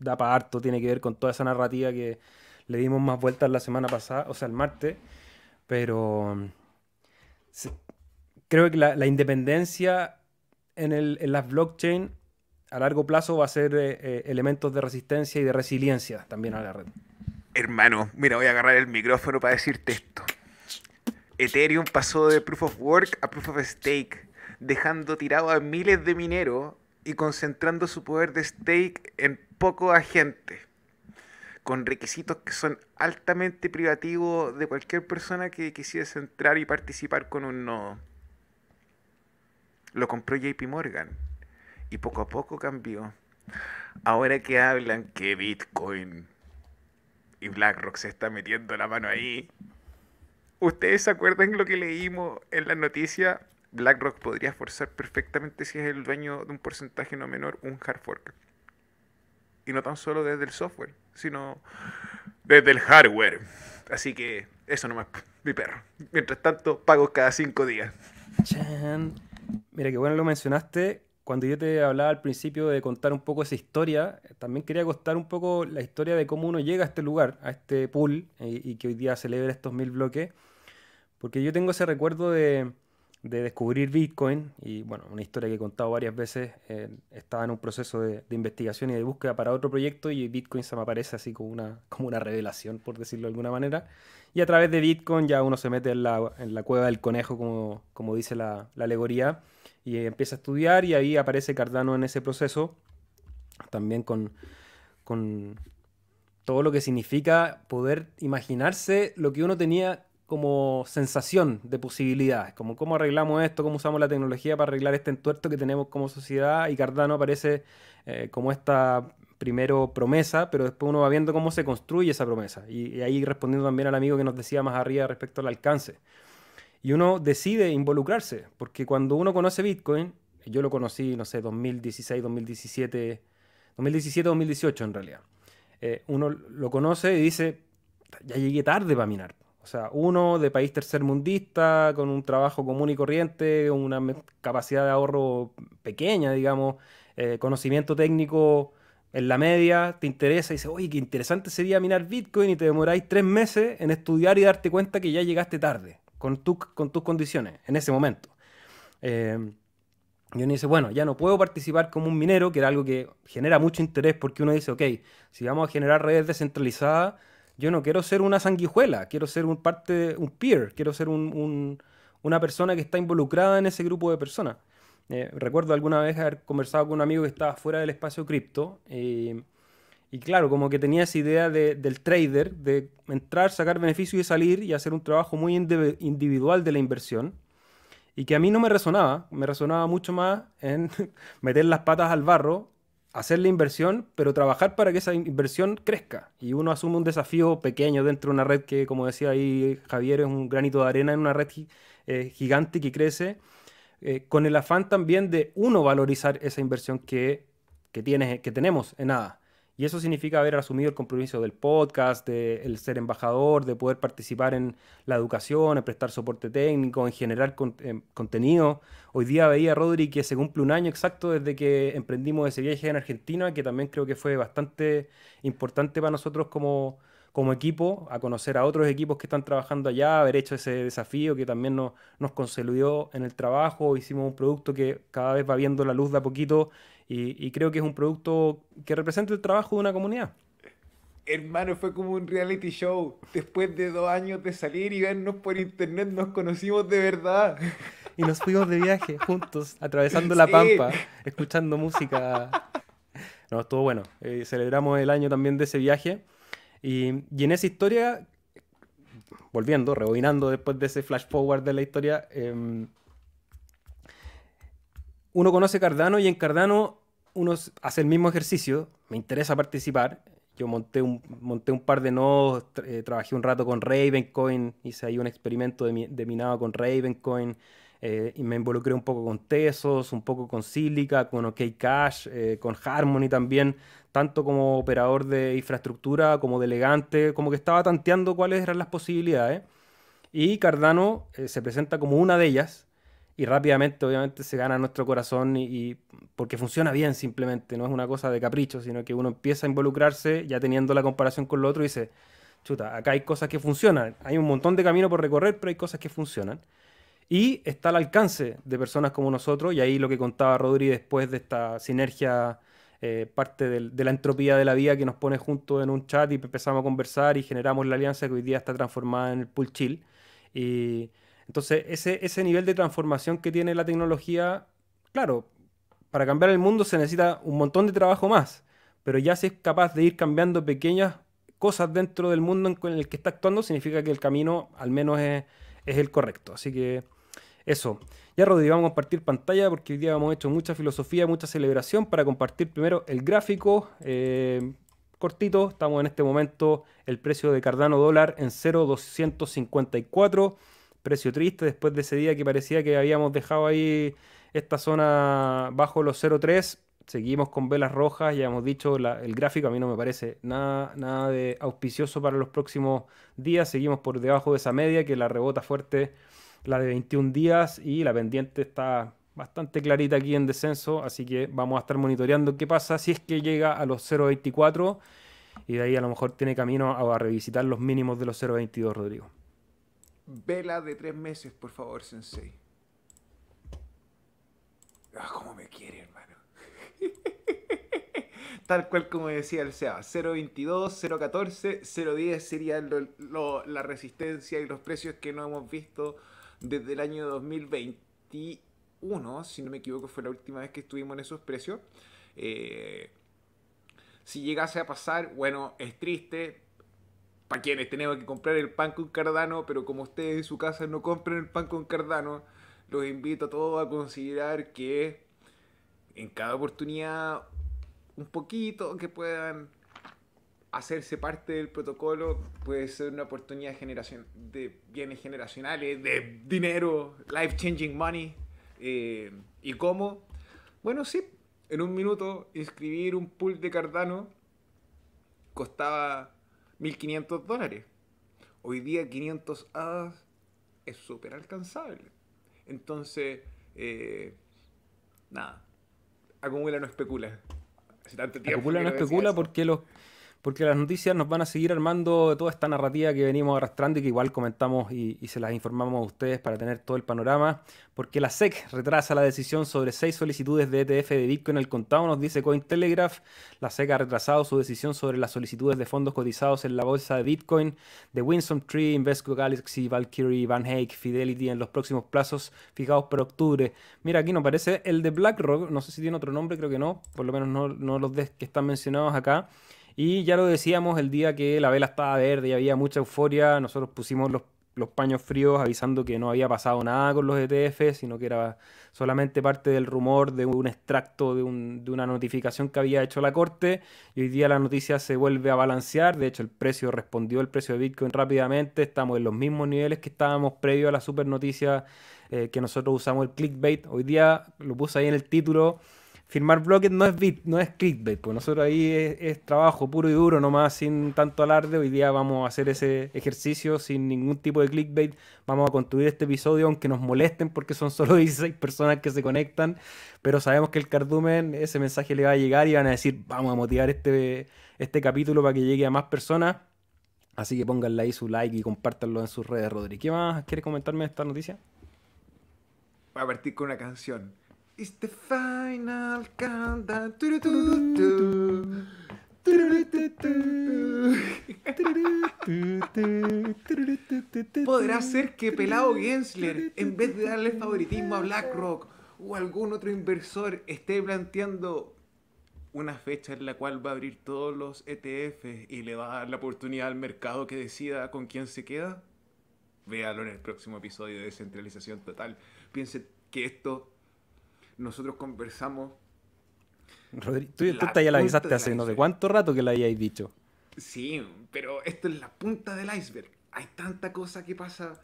da para harto, tiene que ver con toda esa narrativa que le dimos más vueltas la semana pasada, o sea, el martes, pero mm, creo que la, independencia en, las blockchain a largo plazo va a ser eh, eh, elementos de resistencia y de resiliencia también a la red. Hermano, mira, voy a agarrar el micrófono para decirte esto. Ethereum pasó de proof of work a proof of stake, dejando tirado a miles de mineros y concentrando su poder de stake en poco agente con requisitos que son altamente privativos de cualquier persona que quisiese entrar y participar con un nodo. Lo compró JP Morgan y poco a poco cambió. Ahora que hablan que Bitcoin y BlackRock se está metiendo la mano ahí, ¿ustedes se acuerdan lo que leímos en la noticia? BlackRock podría forzar perfectamente si es el dueño de un porcentaje no menor un hard fork. Y no tan solo desde el software, sino desde el hardware. Así que eso nomás, mi perro. Mientras tanto, pago cada cinco días. Chan. Mira, qué bueno lo mencionaste. Cuando yo te hablaba al principio de contar un poco esa historia, eh, también quería contar un poco la historia de cómo uno llega a este lugar, a este pool, y, eh, y que hoy día celebra estos mil bloques. Porque yo tengo ese recuerdo de, de descubrir Bitcoin y bueno, una historia que he contado varias veces, eh, estaba en un proceso de, investigación y de búsqueda para otro proyecto y Bitcoin se me aparece así como una, como una revelación, por decirlo de alguna manera. Y a través de Bitcoin ya uno se mete en la, cueva del conejo, como, como dice la, alegoría, y empieza a estudiar y ahí aparece Cardano en ese proceso, también con, con todo lo que significa poder imaginarse lo que uno tenía como sensación de posibilidades, como cómo arreglamos esto, cómo usamos la tecnología para arreglar este entuerto que tenemos como sociedad y Cardano aparece eh, como esta primero promesa, pero después uno va viendo cómo se construye esa promesa y, ahí respondiendo también al amigo que nos decía más arriba respecto al alcance. Y uno decide involucrarse, porque cuando uno conoce Bitcoin, yo lo conocí, no sé, 2016, 2017, 2017, 2018 en realidad. Eh, uno lo conoce y dice, ya llegué tarde para minar. O sea, uno de país tercermundista, con un trabajo común y corriente, una capacidad de ahorro pequeña, digamos, eh, conocimiento técnico en la media, te interesa y dices, oye, qué interesante sería minar Bitcoin y te demoráis tres meses en estudiar y darte cuenta que ya llegaste tarde con, con tus condiciones en ese momento. Eh, y uno dice, bueno, ya no puedo participar como un minero, que era algo que genera mucho interés porque uno dice, ok, si vamos a generar redes descentralizadas, yo no quiero ser una sanguijuela, quiero ser un parte, un peer, quiero ser un, una persona que está involucrada en ese grupo de personas. Eh, recuerdo alguna vez haber conversado con un amigo que estaba fuera del espacio cripto. Eh, y claro, como que tenía esa idea del trader, de entrar, sacar beneficio y salir y hacer un trabajo muy individual de la inversión. Y que a mí no me resonaba, me resonaba mucho más en meter las patas al barro hacer la inversión, pero trabajar para que esa inversión crezca. Y uno asume un desafío pequeño dentro de una red que, como decía ahí Javier, es un granito de arena en una red eh, gigante que crece, eh, con el afán también de uno valorizar esa inversión que, que, que tenemos en nada. Y eso significa haber asumido el compromiso del podcast, de el ser embajador, de poder participar en la educación, en prestar soporte técnico, en generar em, contenido. Hoy día veía, Rodri, que se cumple un año exacto desde que emprendimos ese viaje en Argentina, que también creo que fue bastante importante para nosotros como, como equipo, a conocer a otros equipos que están trabajando allá, haber hecho ese desafío que también nos, nos consolidó en el trabajo, hicimos un producto que cada vez va viendo la luz de a poquito y, creo que es un producto que representa el trabajo de una comunidad. Hermano, fue como un reality show. Después de dos años de salir y vernos por internet, nos conocimos de verdad. Y nos fuimos de viaje juntos, atravesando la pampa, escuchando música. No, estuvo bueno. Eh, celebramos el año también de ese viaje. Y, en esa historia, volviendo, rebobinando después de ese flash forward de la historia, em, uno conoce Cardano y en Cardano uno hace el mismo ejercicio, me interesa participar, yo monté un, monté un par de nodos, eh, trabajé un rato con Ravencoin, hice ahí un experimento de, minado con Ravencoin, eh, y me involucré un poco con Tesos, un poco con Silica, con OKCash, Cash, eh, con Harmony también, tanto como operador de infraestructura, como delegante, como que estaba tanteando cuáles eran las posibilidades. Y Cardano eh, se presenta como una de ellas, y rápidamente obviamente se gana nuestro corazón y, porque funciona bien simplemente, no es una cosa de capricho, sino que uno empieza a involucrarse ya teniendo la comparación con lo otro y dice, chuta, acá hay cosas que funcionan, hay un montón de camino por recorrer, pero hay cosas que funcionan. Y está al alcance de personas como nosotros, y ahí lo que contaba Rodri después de esta sinergia, eh, parte de la entropía de la vida que nos pone juntos en un chat y empezamos a conversar y generamos la alianza que hoy día está transformada en el Pool Chill. Y entonces, ese, ese nivel de transformación que tiene la tecnología, claro, para cambiar el mundo se necesita un montón de trabajo más, pero ya si es capaz de ir cambiando pequeñas cosas dentro del mundo en el que está actuando, significa que el camino al menos es, el correcto. Así que eso. Ya, Rodrigo, vamos a compartir pantalla porque hoy día hemos hecho mucha filosofía, mucha celebración para compartir primero el gráfico. Eh, cortito, estamos en este momento el precio de Cardano dólar en 0,254 precio triste después de ese día que parecía que habíamos dejado ahí esta zona bajo los 0.3. Seguimos con velas rojas, ya hemos dicho, el gráfico a mí no me parece nada, nada de auspicioso para los próximos días. Seguimos por debajo de esa media que la rebota fuerte la de 21 días y la pendiente está bastante clarita aquí en descenso, así que vamos a estar monitoreando qué pasa si es que llega a los 0.24 y de ahí a lo mejor tiene camino a revisitar los mínimos de los 0.22, Rodrigo. Vela de tres meses, por favor, Sensei. Ah, cómo me quiere, hermano. Tal cual como decía el SEA, 0.22, 0.14, 0.10 serían la resistencia y los precios que no hemos visto desde el año 2021, si no me equivoco fue la última vez que estuvimos en esos precios. Eh, si llegase a pasar, bueno, es triste, para quienes tenemos que comprar el pan con Cardano, pero como ustedes en su casa no compran el pan con Cardano, los invito a todos a considerar que en cada oportunidad un poquito que puedan hacerse parte del protocolo puede ser una oportunidad de, generación, de bienes generacionales, de dinero, life changing money. Eh, ¿Y cómo? Bueno, sí, en un minuto inscribir un pool de Cardano costaba 1.500 dólares. Hoy día 500 es súper alcanzable. Entonces, eh, nada, acumula no especula. acumula no especula porque los, porque las noticias nos van a seguir armando toda esta narrativa que venimos arrastrando y que igual comentamos y, se las informamos a ustedes para tener todo el panorama, porque la SEC retrasa la decisión sobre seis solicitudes de ETF de Bitcoin al contado, nos dice Cointelegraph, la SEC ha retrasado su decisión sobre las solicitudes de fondos cotizados en la bolsa de Bitcoin de Winsome Tree, Invesco Galaxy, Valkyrie, Van Hake, Fidelity en los próximos plazos fijados por octubre. Mira, aquí nos parece el de BlackRock, no sé si tiene otro nombre, creo que no, por lo menos no, los de, que están mencionados acá. Y ya lo decíamos el día que la vela estaba verde y había mucha euforia, nosotros pusimos los, paños fríos avisando que no había pasado nada con los ETF, sino que era solamente parte del rumor de un extracto de, una notificación que había hecho la corte. Y hoy día la noticia se vuelve a balancear. De hecho, el precio respondió el precio de Bitcoin rápidamente. Estamos en los mismos niveles que estábamos previo a la super noticia eh, que nosotros usamos el clickbait. Hoy día lo puse ahí en el título firmar bloques no es bit, no es clickbait, pues nosotros ahí es, trabajo puro y duro nomás, sin tanto alarde. Hoy día vamos a hacer ese ejercicio sin ningún tipo de clickbait. Vamos a construir este episodio, aunque nos molesten porque son solo 16 personas que se conectan. Pero sabemos que el cardumen, ese mensaje le va a llegar y van a decir, vamos a motivar este, este capítulo para que llegue a más personas. Así que pónganle ahí su like y compártanlo en sus redes, Rodri. ¿Qué más quieres comentarme de esta noticia? Voy a partir con una canción. It's the final countdown. Podrá ser que Pelado Gensler, en vez de darle favoritismo a BlackRock o algún otro inversor, esté planteando una fecha en la cual va a abrir todos los ETF y le va a dar la oportunidad al mercado que decida con quién se queda? Véalo en el próximo episodio de Descentralización Total. Piense que esto nosotros conversamos. Rodrigo, tú, tú ya la avisaste hace no sé cuánto rato que la habíais dicho. Sí, pero esto es la punta del iceberg. Hay tanta cosa que pasa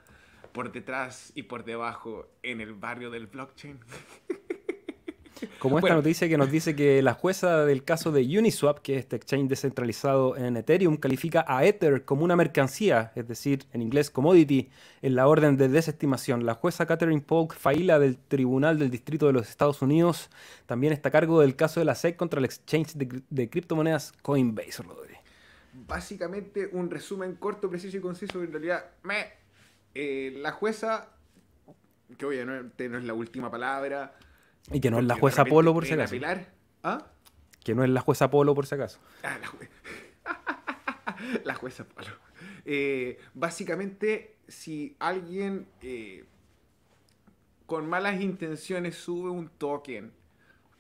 por detrás y por debajo en el barrio del blockchain. Como esta noticia que nos dice que la jueza del caso de Uniswap, que es este exchange descentralizado en Ethereum, califica a Ether como una mercancía, es decir, en inglés commodity, en la orden de desestimación. La jueza Catherine Polk Faila del Tribunal del Distrito de los Estados Unidos también está a cargo del caso de la SEC contra el exchange de, criptomonedas Coinbase, Básicamente un resumen corto, preciso y conciso, en realidad, eh, la jueza, que obviamente no es la última palabra, y que no es la jueza Polo por si acaso. Pilar? ¿Ah? Que no es la jueza Polo por si acaso. Ah, la, jueza. la jueza Polo. Eh, básicamente, si alguien eh, con malas intenciones sube un token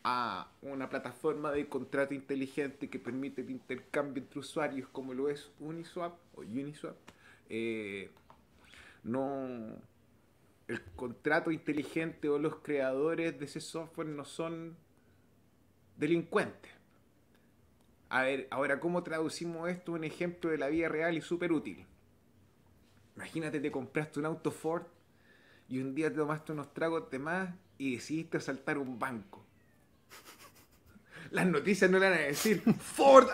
a una plataforma de contrato inteligente que permite el intercambio entre usuarios como lo es Uniswap o Uniswap, eh, no el contrato inteligente o los creadores de ese software no son delincuentes. A ver, ahora, ¿cómo traducimos esto un ejemplo de la vida real y súper útil? Imagínate, te compraste un auto Ford y un día te tomaste unos tragos de más y decidiste asaltar un banco. Las noticias no le van a decir, Ford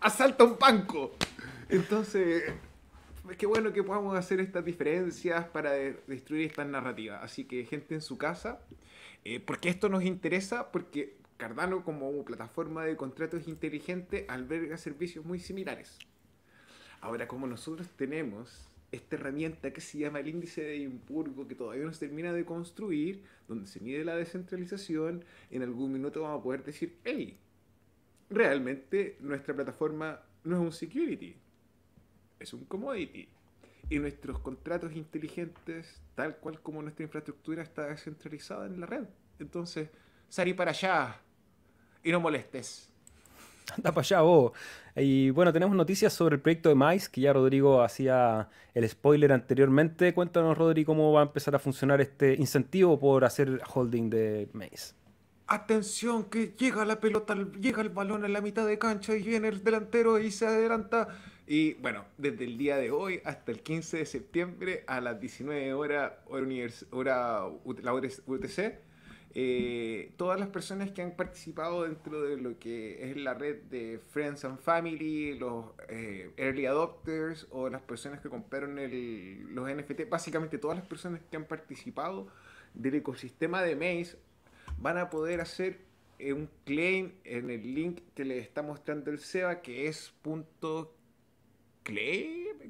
asalta un banco. Entonces, qué bueno que podamos hacer estas diferencias para destruir esta narrativa. Así que gente en su casa, eh, porque esto nos interesa, porque Cardano como plataforma de contratos inteligente alberga servicios muy similares. Ahora, como nosotros tenemos esta herramienta que se llama el índice de Edimburgo, que todavía no se termina de construir, donde se mide la descentralización, en algún minuto vamos a poder decir, hey, realmente nuestra plataforma no es un security, es un commodity. Y nuestros contratos inteligentes, tal cual como nuestra infraestructura, está descentralizada en la red. Entonces, salí para allá y no molestes. Anda para allá vos. Y bueno, tenemos noticias sobre el proyecto de MICE, que ya Rodrigo hacía el spoiler anteriormente. Cuéntanos, Rodrigo, cómo va a empezar a funcionar este incentivo por hacer holding de MICE. Atención, que llega la pelota, llega el balón en la mitad de cancha y viene el delantero y se adelanta y bueno, desde el día de hoy hasta el 15 de septiembre a las 19 horas, hora, hora la UTC, eh, todas las personas que han participado dentro de lo que es la red de Friends and Family, los eh, Early Adopters o las personas que compraron el, los NFT, básicamente todas las personas que han participado del ecosistema de Maze van a poder hacer eh, un claim en el link que les está mostrando el SEBA que es punto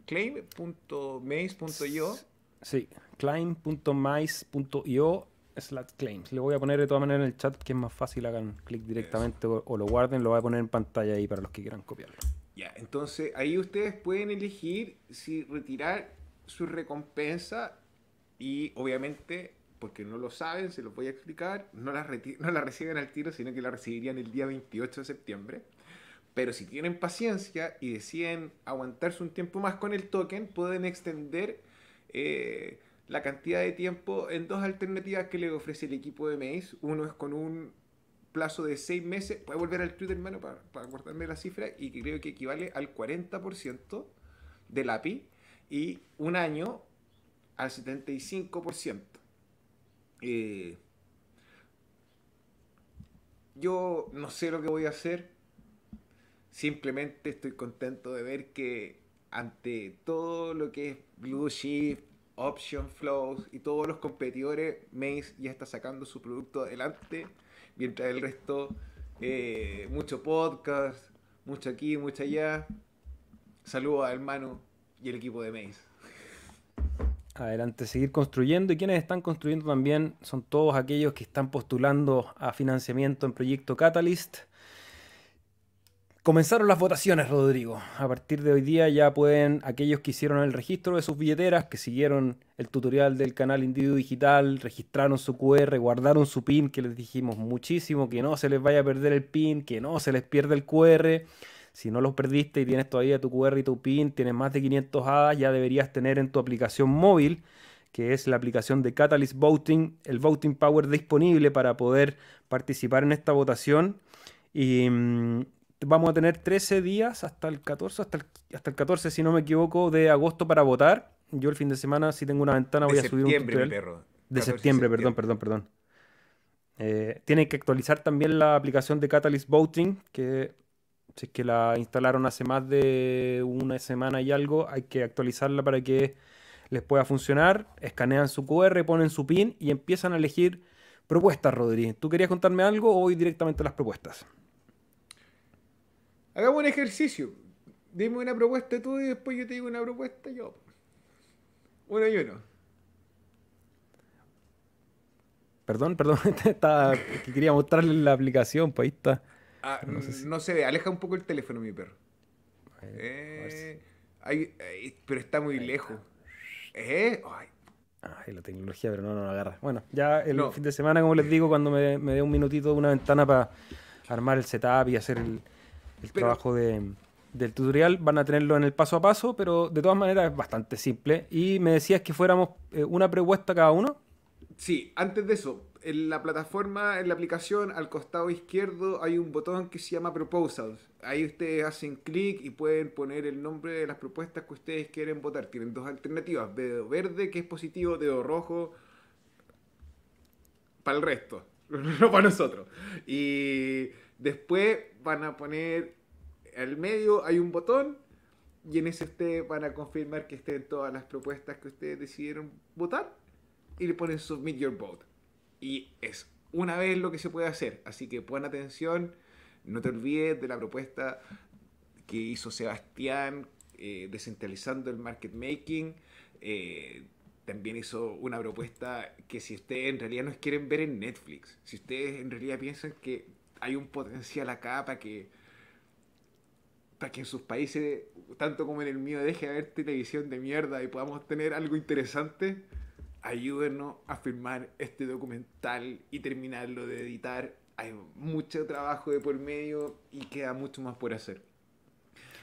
claim.maze.io. Sí, claim.maze.io slash claims. Le voy a poner de todas maneras en el chat que es más fácil, hagan clic directamente o, lo guarden, lo voy a poner en pantalla ahí para los que quieran copiarlo. Ya, entonces ahí ustedes pueden elegir si retirar su recompensa y obviamente, porque no lo saben, se lo voy a explicar, no la, no la reciben al tiro, sino que la recibirían el día 28 de septiembre. Pero si tienen paciencia y deciden aguantarse un tiempo más con el token, pueden extender eh, la cantidad de tiempo en dos alternativas que le ofrece el equipo de Maze. Uno es con un plazo de seis meses. Puede volver al Twitter, hermano, para, cortarme la cifra. Y creo que equivale al 40% del API. Y un año al 75%. Eh, yo no sé lo que voy a hacer Simplemente estoy contento de ver que ante todo lo que es Blue Shift, Option Flows y todos los competidores, Maze ya está sacando su producto adelante, mientras el resto, eh, mucho podcast, mucho aquí, mucho allá. Saludos a hermano y el equipo de Maze. Adelante, seguir construyendo y quienes están construyendo también son todos aquellos que están postulando a financiamiento en proyecto Catalyst Comenzaron las votaciones, Rodrigo. A partir de hoy día ya pueden aquellos que hicieron el registro de sus billeteras, que siguieron el tutorial del canal Individuo Digital, registraron su QR, guardaron su PIN, que les dijimos muchísimo, que no se les vaya a perder el PIN, que no se les pierda el QR. Si no los perdiste y tienes todavía tu QR y tu PIN, tienes más de 500 hadas, ya deberías tener en tu aplicación móvil, que es la aplicación de Catalyst Voting, el Voting Power disponible para poder participar en esta votación. Y mm, vamos a tener 13 días hasta el 14, hasta el, hasta el 14, si no me equivoco, de agosto para votar. Yo el fin de semana, si tengo una ventana, voy a subir un tutorial. De septiembre, de septiembre, perdón, perdón, perdón. Eh, tienen que actualizar también la aplicación de Catalyst Voting, que si es que la instalaron hace más de una semana y algo, hay que actualizarla para que les pueda funcionar. Escanean su QR, ponen su PIN y empiezan a elegir propuestas, Rodríguez. ¿Tú querías contarme algo o voy directamente a las propuestas? Hagamos un ejercicio. Dime una propuesta tú y después yo te digo una propuesta yo. Uno y uno. Perdón, perdón, Estaba... quería mostrarle la aplicación, pues ahí está. Ah, no, se ve, aleja un poco el teléfono, mi perro. Eh, pero está muy lejos. Eh, ay. la tecnología, pero no, no la agarra. Bueno, ya el fin de semana, como les digo, cuando me, me dé un minutito, una ventana para armar el setup y hacer el, el trabajo del tutorial. Van a tenerlo en el paso a paso, pero de todas maneras es bastante simple. Y me decías que fuéramos eh, una propuesta cada uno. Sí, antes de eso, en la plataforma, en la aplicación, al costado izquierdo hay un botón que se llama Proposals. Ahí ustedes hacen clic y pueden poner el nombre de las propuestas que ustedes quieren votar. Tienen dos alternativas, dedo verde, que es positivo, dedo rojo, para el resto, no para nosotros. Y después van a poner al medio, hay un botón y en ese usted van a confirmar que estén todas las propuestas que ustedes decidieron votar y le ponen submit your vote. Y es una vez lo que se puede hacer, así que pon atención, no te olvides de la propuesta que hizo Sebastián eh, descentralizando el market making. Eh, también hizo una propuesta que si ustedes en realidad no quieren ver en Netflix, si ustedes en realidad piensan que hay un potencial acá para que para que en sus países, tanto como en el mío, deje de haber televisión de mierda y podamos tener algo interesante, ayúdenos a firmar este documental y terminarlo de editar. Hay mucho trabajo de por medio y queda mucho más por hacer.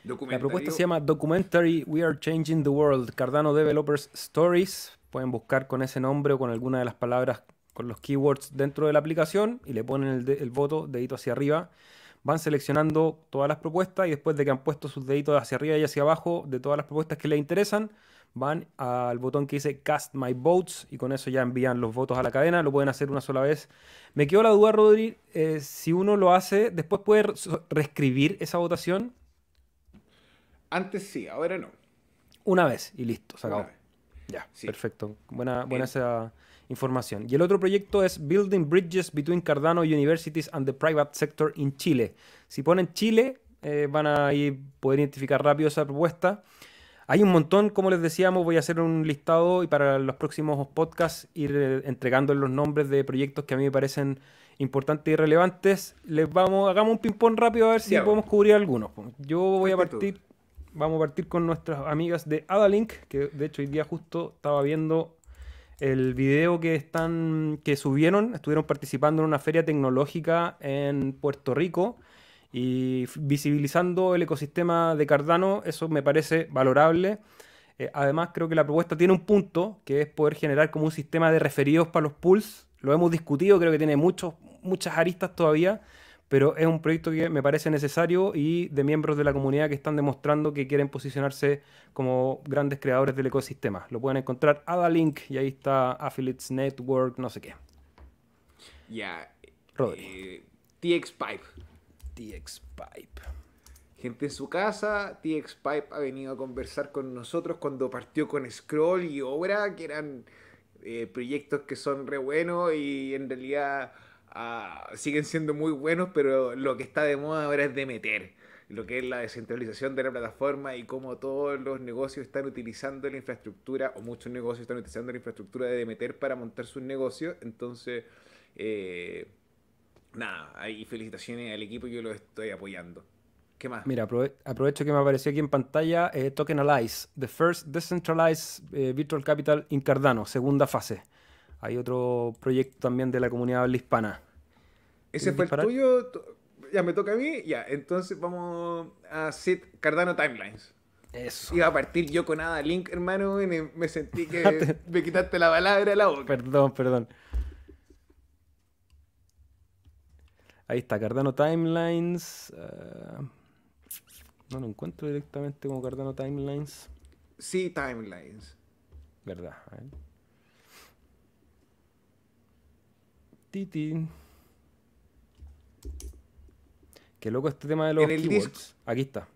La propuesta se llama Documentary We Are Changing the World, Cardano Developers Stories. Pueden buscar con ese nombre o con alguna de las palabras con los keywords dentro de la aplicación y le ponen el, el voto dedito hacia arriba. Van seleccionando todas las propuestas y después de que han puesto sus deditos hacia arriba y hacia abajo de todas las propuestas que les interesan, van al botón que dice Cast My Votes y con eso ya envían los votos a la cadena, lo pueden hacer una sola vez. Me quedó la duda, Rodri, eh, si uno lo hace, después puede reescribir esa votación. Antes sí, ahora no. Una vez y listo, se Ya, sí. perfecto. Buena, buena eh, esa, información. Y el otro proyecto es Building Bridges Between Cardano Universities and the Private Sector in Chile. Si ponen Chile, eh, van a poder identificar rápido esa propuesta. Hay un montón, como les decíamos, voy a hacer un listado y para los próximos podcasts ir eh, entregando los nombres de proyectos que a mí me parecen importantes y relevantes. Les vamos, hagamos un ping-pong rápido a ver si podemos pues. cubrir algunos. Pues. Yo voy a partir, vamos a partir con nuestras amigas de Adalink, que de hecho hoy día justo estaba viendo el video que están que subieron, estuvieron participando en una feria tecnológica en Puerto Rico y visibilizando el ecosistema de Cardano, eso me parece valorable. Eh, además, creo que la propuesta tiene un punto, que es poder generar como un sistema de referidos para los pools. Lo hemos discutido, creo que tiene muchos, muchas aristas todavía pero es un proyecto que me parece necesario y de miembros de la comunidad que están demostrando que quieren posicionarse como grandes creadores del ecosistema. Lo pueden encontrar a link y ahí está Affiliates Network, no sé qué. Ya. Rodri. Eh, TX Pipe. TX Pipe. Gente en su casa, TX Pipe ha venido a conversar con nosotros cuando partió con Scroll y Obra, que eran eh, proyectos que son re buenos y en realidad Ah, siguen siendo muy buenos, pero lo que está de moda ahora es de lo que es la descentralización de la plataforma y cómo todos los negocios están utilizando la infraestructura, o muchos negocios están utilizando la infraestructura de Demeter para montar sus negocios. Entonces, eh, nada, y felicitaciones al equipo, yo lo estoy apoyando. ¿Qué más? Mira, aprovecho que me apareció aquí en pantalla eh, token Tokenize, the first decentralized eh, virtual capital in Cardano, segunda fase. Hay otro proyecto también de la comunidad habla hispana. ¿Ese fue el tuyo? Ya me toca a mí, ya. Entonces vamos a hacer Cardano Timelines. Eso. Iba a partir yo con nada. Link, hermano, y me sentí que ah, me quitaste la palabra de la boca. Perdón, perdón. Ahí está, Cardano Timelines. Eh, no lo encuentro directamente como Cardano Timelines. Sí, Timelines. ¿Verdad? ver. Qué loco este tema de los keywords. Aquí está.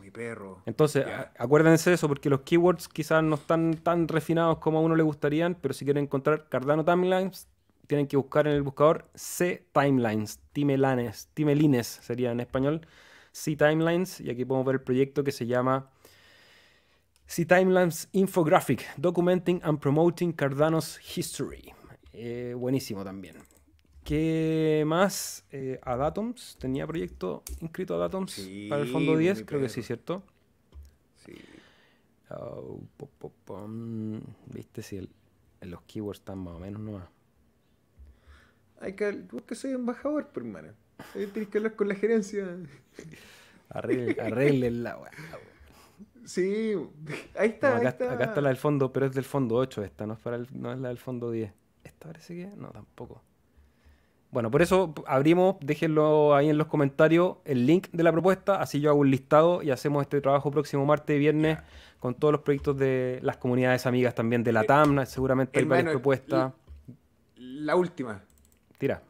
mi perro. Entonces, acuérdense de eso, porque los keywords quizás no están tan refinados como a uno le gustarían, pero si quieren encontrar Cardano Timelines, tienen que buscar en el buscador C Timelines, Timelanes, Timelines sería en español, C Timelines, y aquí podemos ver el proyecto que se llama C Timelines Infographic, Documenting and Promoting Cardano's History. Eh, buenísimo también. ¿Qué más? Eh, Adatoms. Tenía proyecto inscrito Adatoms para el fondo 10, creo que sí, ¿cierto? Sí. Viste si los keywords están más o menos nuevos Hay que, vos que soy embajador, por pues, hermano. Ahí que hablar con la gerencia. arreglenla la weá. Sí, ahí está, acá, está. la del fondo, pero es del fondo 8 esta, no es, para el, no es la del fondo 10. Esta parece que. No, tampoco. Bueno, por eso abrimos, déjenlo ahí en los comentarios, el link de la propuesta, así yo hago un listado y hacemos este trabajo próximo martes y viernes con todos los proyectos de las comunidades amigas también de la eh, Tamna, seguramente hay varias propuestas. La última. Tira.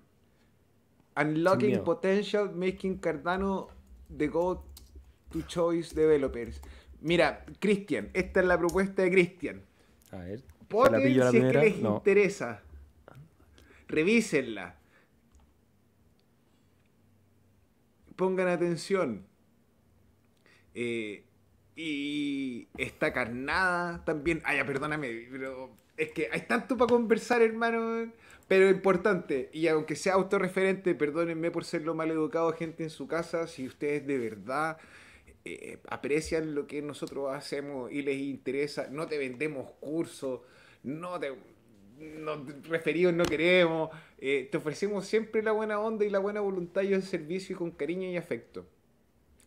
Unlocking Potential Making Cardano the Go to Choice Developers. Mira, Cristian, esta es la propuesta de Cristian. A ver. ¿por si es que les interesa revísenla. Pongan atención. Eh, y esta carnada también. Ay, ah, perdóname, pero es que hay tanto para conversar, hermano. Pero importante, y aunque sea autorreferente, perdónenme por ser lo mal educado, gente en su casa, si ustedes de verdad eh, aprecian lo que nosotros hacemos y les interesa, no te vendemos cursos, no te nos referidos no queremos. Eh, te ofrecemos siempre la buena onda y la buena voluntad y el servicio y con cariño y afecto.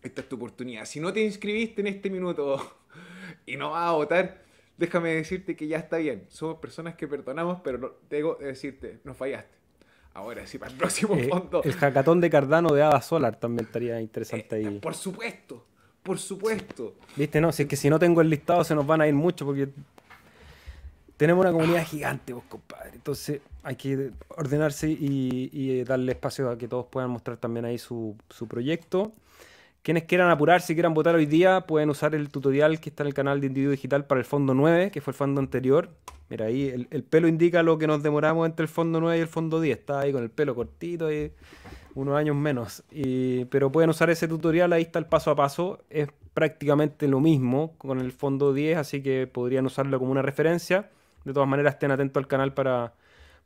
Esta es tu oportunidad. Si no te inscribiste en este minuto y no vas a votar, déjame decirte que ya está bien. Somos personas que perdonamos, pero tengo que decirte, nos fallaste. Ahora sí, para el próximo eh, fondo. el jacatón de Cardano de Ada Solar también estaría interesante eh, ahí. por supuesto, por supuesto. Viste, no, si es que si no tengo el listado se nos van a ir mucho porque tenemos una comunidad gigante, vos, compadre. Entonces hay que ordenarse y, eh, darle espacio a que todos puedan mostrar también ahí su, su proyecto. Quienes quieran apurar, si quieran votar hoy día, pueden usar el tutorial que está en el canal de Individuo Digital para el fondo 9, que fue el fondo anterior. Mira, ahí el, pelo indica lo que nos demoramos entre el fondo 9 y el fondo 10. Está ahí con el pelo cortito y unos años menos. Y, pero pueden usar ese tutorial, ahí está el paso a paso. Es prácticamente lo mismo con el fondo 10, así que podrían usarlo como una referencia. De todas maneras, estén atentos al canal para,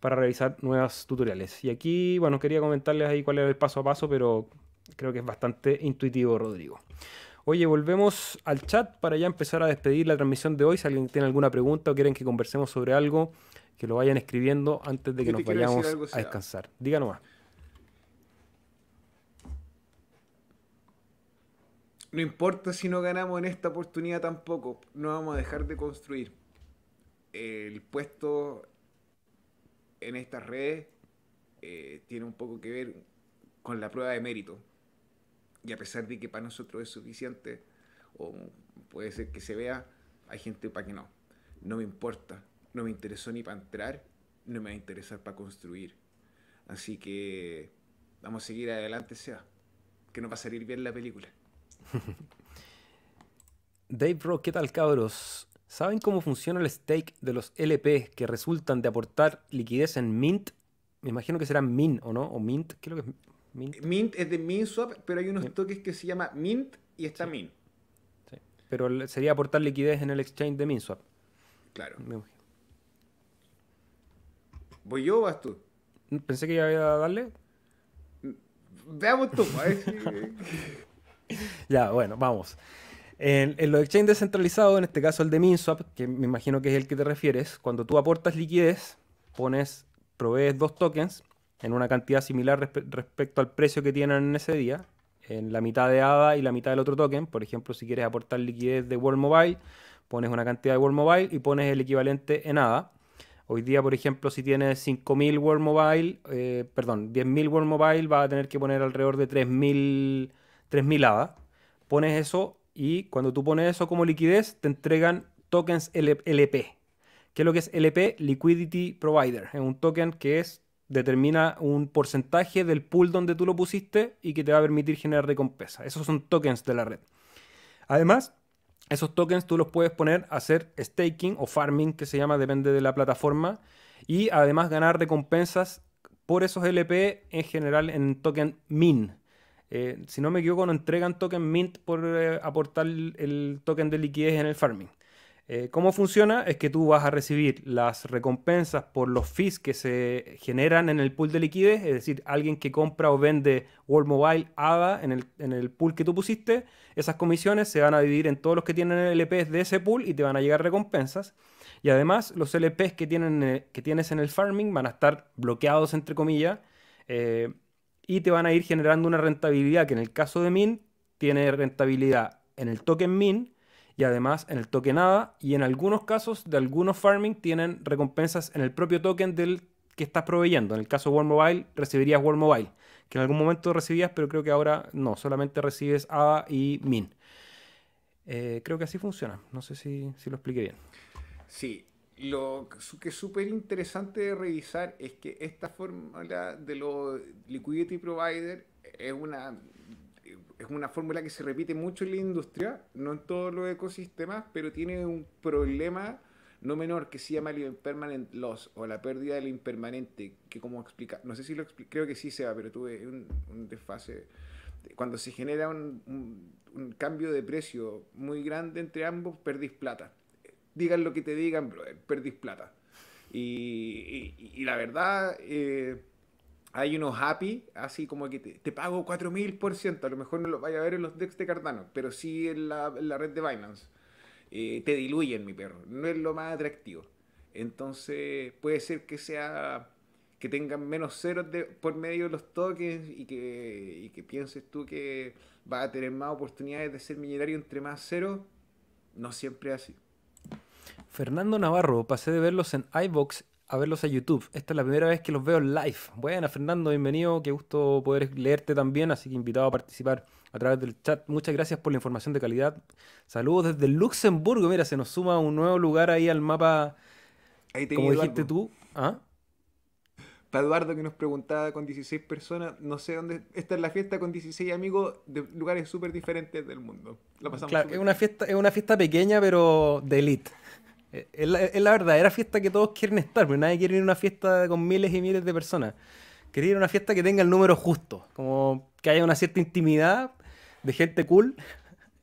revisar nuevos tutoriales. Y aquí, bueno, quería comentarles ahí cuál era el paso a paso, pero creo que es bastante intuitivo, Rodrigo. Oye, volvemos al chat para ya empezar a despedir la transmisión de hoy. Si alguien tiene alguna pregunta o quieren que conversemos sobre algo, que lo vayan escribiendo antes de que nos vayamos a descansar. Díganos más. No importa si no ganamos en esta oportunidad tampoco, no vamos a dejar de construir el puesto en estas redes eh, tiene un poco que ver con la prueba de mérito. Y a pesar de que para nosotros es suficiente, o puede ser que se vea, hay gente para que no. No me importa, no me interesó ni para entrar, no me va a interesar para construir. Así que vamos a seguir adelante, sea que nos va a salir bien la película. Dave Rock, ¿qué tal cabros? ¿Saben cómo funciona el stake de los LPs que resultan de aportar liquidez en Mint? Me imagino que será Mint, ¿o no? ¿O Mint? ¿Qué es lo que es Mint? Mint es de MintSwap, pero hay unos toques que se llama Mint y está Mint. Sí. Pero sería aportar liquidez en el exchange de MintSwap. Claro. ¿Voy yo o vas tú? Pensé que ya iba a darle. Veamos tú. A ya, bueno, vamos. En, lo los exchanges descentralizado, en este caso el de MinSwap, que me imagino que es el que te refieres, cuando tú aportas liquidez, pones, provees dos tokens en una cantidad similar respecto al precio que tienen en ese día, en la mitad de ADA y la mitad del otro token. Por ejemplo, si quieres aportar liquidez de World Mobile, pones una cantidad de World Mobile y pones el equivalente en ADA. Hoy día, por ejemplo, si tienes 5.000 World Mobile, eh, perdón, 10.000 World Mobile, vas a tener que poner alrededor de 3.000 ADA. Pones eso y cuando tú pones eso como liquidez, te entregan tokens LP. ¿Qué es lo que es LP? Liquidity Provider. Es un token que es determina un porcentaje del pool donde tú lo pusiste y que te va a permitir generar recompensa. Esos son tokens de la red. Además, esos tokens tú los puedes poner a hacer staking o farming, que se llama, depende de la plataforma, y además ganar recompensas por esos LP en general en token min. Eh, si no me equivoco, no entregan token mint por eh, aportar el token de liquidez en el farming. Eh, ¿Cómo funciona? Es que tú vas a recibir las recompensas por los fees que se generan en el pool de liquidez, es decir, alguien que compra o vende World Mobile ADA en el, pool que tú pusiste, esas comisiones se van a dividir en todos los que tienen LPs de ese pool y te van a llegar recompensas. Y además, los LPs que, tienen, que tienes en el farming van a estar bloqueados, entre comillas, eh, y te van a ir generando una rentabilidad que en el caso de Min tiene rentabilidad en el token Min y además en el token ADA y en algunos casos de algunos farming tienen recompensas en el propio token del que estás proveyendo. En el caso de World Mobile recibirías World Mobile, que en algún momento recibías, pero creo que ahora no, solamente recibes ADA y Min. Eh, creo que así funciona. No sé si, si lo expliqué bien. Sí, lo que es súper interesante de revisar es que esta fórmula de los liquidity provider es una es una fórmula que se repite mucho en la industria, no en todos los ecosistemas, pero tiene un problema no menor que se llama el impermanent loss o la pérdida del impermanente, que como explica, no sé si lo explico. creo que sí se va, pero tuve un, desfase. Cuando se genera un, un, cambio de precio muy grande entre ambos, perdís plata digan lo que te digan, brother, eh, perdís plata. Y, la verdad, eh, hay unos happy, así como que te, mil pago 4000%, a lo mejor no lo vaya a ver en los decks de Cardano, pero sí en la, red de Binance. Eh, te diluyen, mi perro, no es lo más atractivo. Entonces, puede ser que sea que tengan menos ceros por medio de los tokens y que, y que pienses tú que vas a tener más oportunidades de ser millonario entre más ceros, no siempre es así. Fernando Navarro, pasé de verlos en iBox a verlos a YouTube. Esta es la primera vez que los veo en live. Buena, Fernando, bienvenido. Qué gusto poder leerte también, así que invitado a participar a través del chat. Muchas gracias por la información de calidad. Saludos desde Luxemburgo. Mira, se nos suma un nuevo lugar ahí al mapa. Ahí te como dijiste tú. ¿Ah? Para Eduardo que nos preguntaba con 16 personas, no sé dónde. Esta es la fiesta con 16 amigos de lugares súper diferentes del mundo. La pasamos es una, fiesta, es una fiesta pequeña, pero de elite. Es la, es la, fiesta que todos quieren estar, pero nadie quiere ir a una fiesta con miles y miles de personas. Quiere ir a una fiesta que tenga el número justo, como que haya una cierta intimidad de gente cool.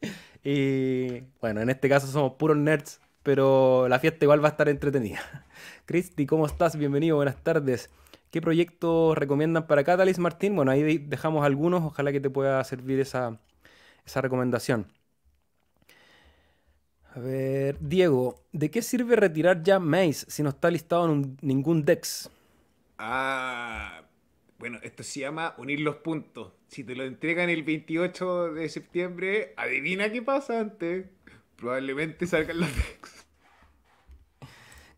y bueno, en este caso somos puros nerds, pero la fiesta igual va a estar entretenida. Cristi, ¿cómo estás? Bienvenido, buenas tardes. ¿Qué proyectos recomiendan para Catalyst, Martín? Bueno, ahí dejamos algunos, ojalá que te pueda servir esa recomendación. A ver, Diego, ¿de qué sirve retirar ya Mace si no está listado en ningún DEX? Ah, bueno, esto se llama unir los puntos. Si te lo entregan el 28 de septiembre, adivina qué pasa antes. Probablemente salgan los DEX.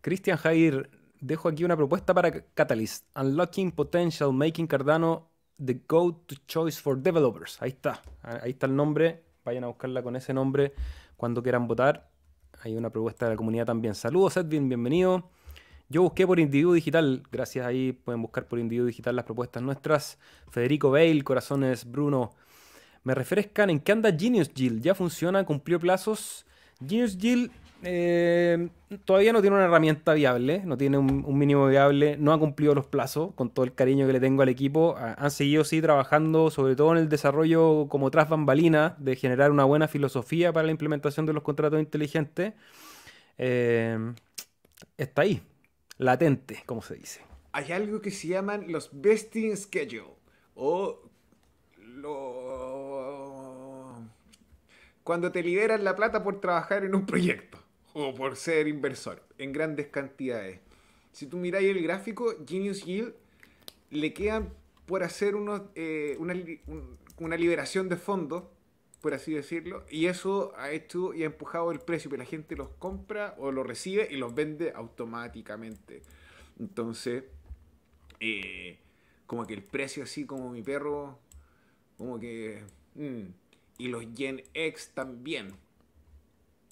Cristian Jair, dejo aquí una propuesta para Catalyst. Unlocking Potential, Making Cardano the Go-To Choice for Developers. Ahí está. Ahí está el nombre. Vayan a buscarla con ese nombre cuando quieran votar. Hay una propuesta de la comunidad también. Saludos, Edwin, bienvenido. Yo busqué por Individuo Digital, gracias ahí pueden buscar por Individuo Digital las propuestas nuestras. Federico Bale, Corazones Bruno. Me refrescan en qué anda Genius Jill. Ya funciona, cumplió plazos. Genius Jill eh, todavía no tiene una herramienta viable, no tiene un, mínimo viable, no ha cumplido los plazos, con todo el cariño que le tengo al equipo. Han seguido sí trabajando, sobre todo en el desarrollo como tras bambalina, de generar una buena filosofía para la implementación de los contratos inteligentes. Eh, está ahí, latente, como se dice. Hay algo que se llaman los besting schedule o cuando te liberan la plata por trabajar en un proyecto o por ser inversor en grandes cantidades. Si tú miráis el gráfico, Genius Yield le quedan por hacer eh, una, liberación de fondos, por así decirlo, y eso ha hecho y ha empujado el precio, que la gente los compra o los recibe y los vende automáticamente. Entonces, eh, como que el precio así como mi perro, como que... Mm, y los Gen X también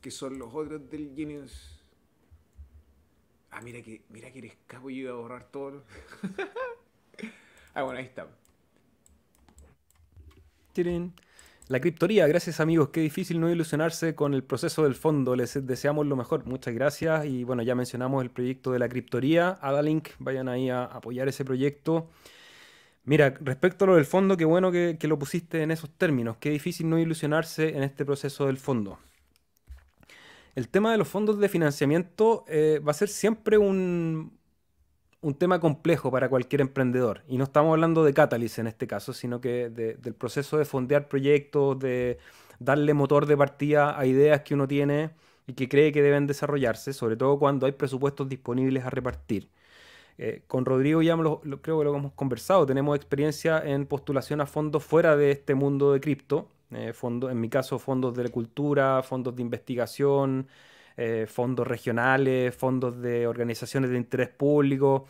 que son los otros del Genius. Ah, mira que, mira que eres capo y iba a borrar todo. ah, bueno, ahí está. La criptoría, gracias amigos, qué difícil no ilusionarse con el proceso del fondo, les deseamos lo mejor, muchas gracias y bueno, ya mencionamos el proyecto de la criptoría, Adalink, vayan ahí a apoyar ese proyecto. Mira, respecto a lo del fondo, qué bueno que lo pusiste en esos términos, qué difícil no ilusionarse en este proceso del fondo el tema de los fondos de financiamiento eh, va a ser siempre un, tema complejo para cualquier emprendedor. Y no estamos hablando de Catalyst en este caso, sino que del proceso de fondear proyectos, de darle motor de partida a ideas que uno tiene y que cree que deben desarrollarse, sobre todo cuando hay presupuestos disponibles a repartir. Eh, con Rodrigo ya creo que lo hemos conversado, tenemos experiencia en postulación a fondos fuera de este mundo de cripto, eh, fondo, en mi caso fondos de la cultura, fondos de investigación, eh, fondos regionales, fondos de organizaciones de interés público.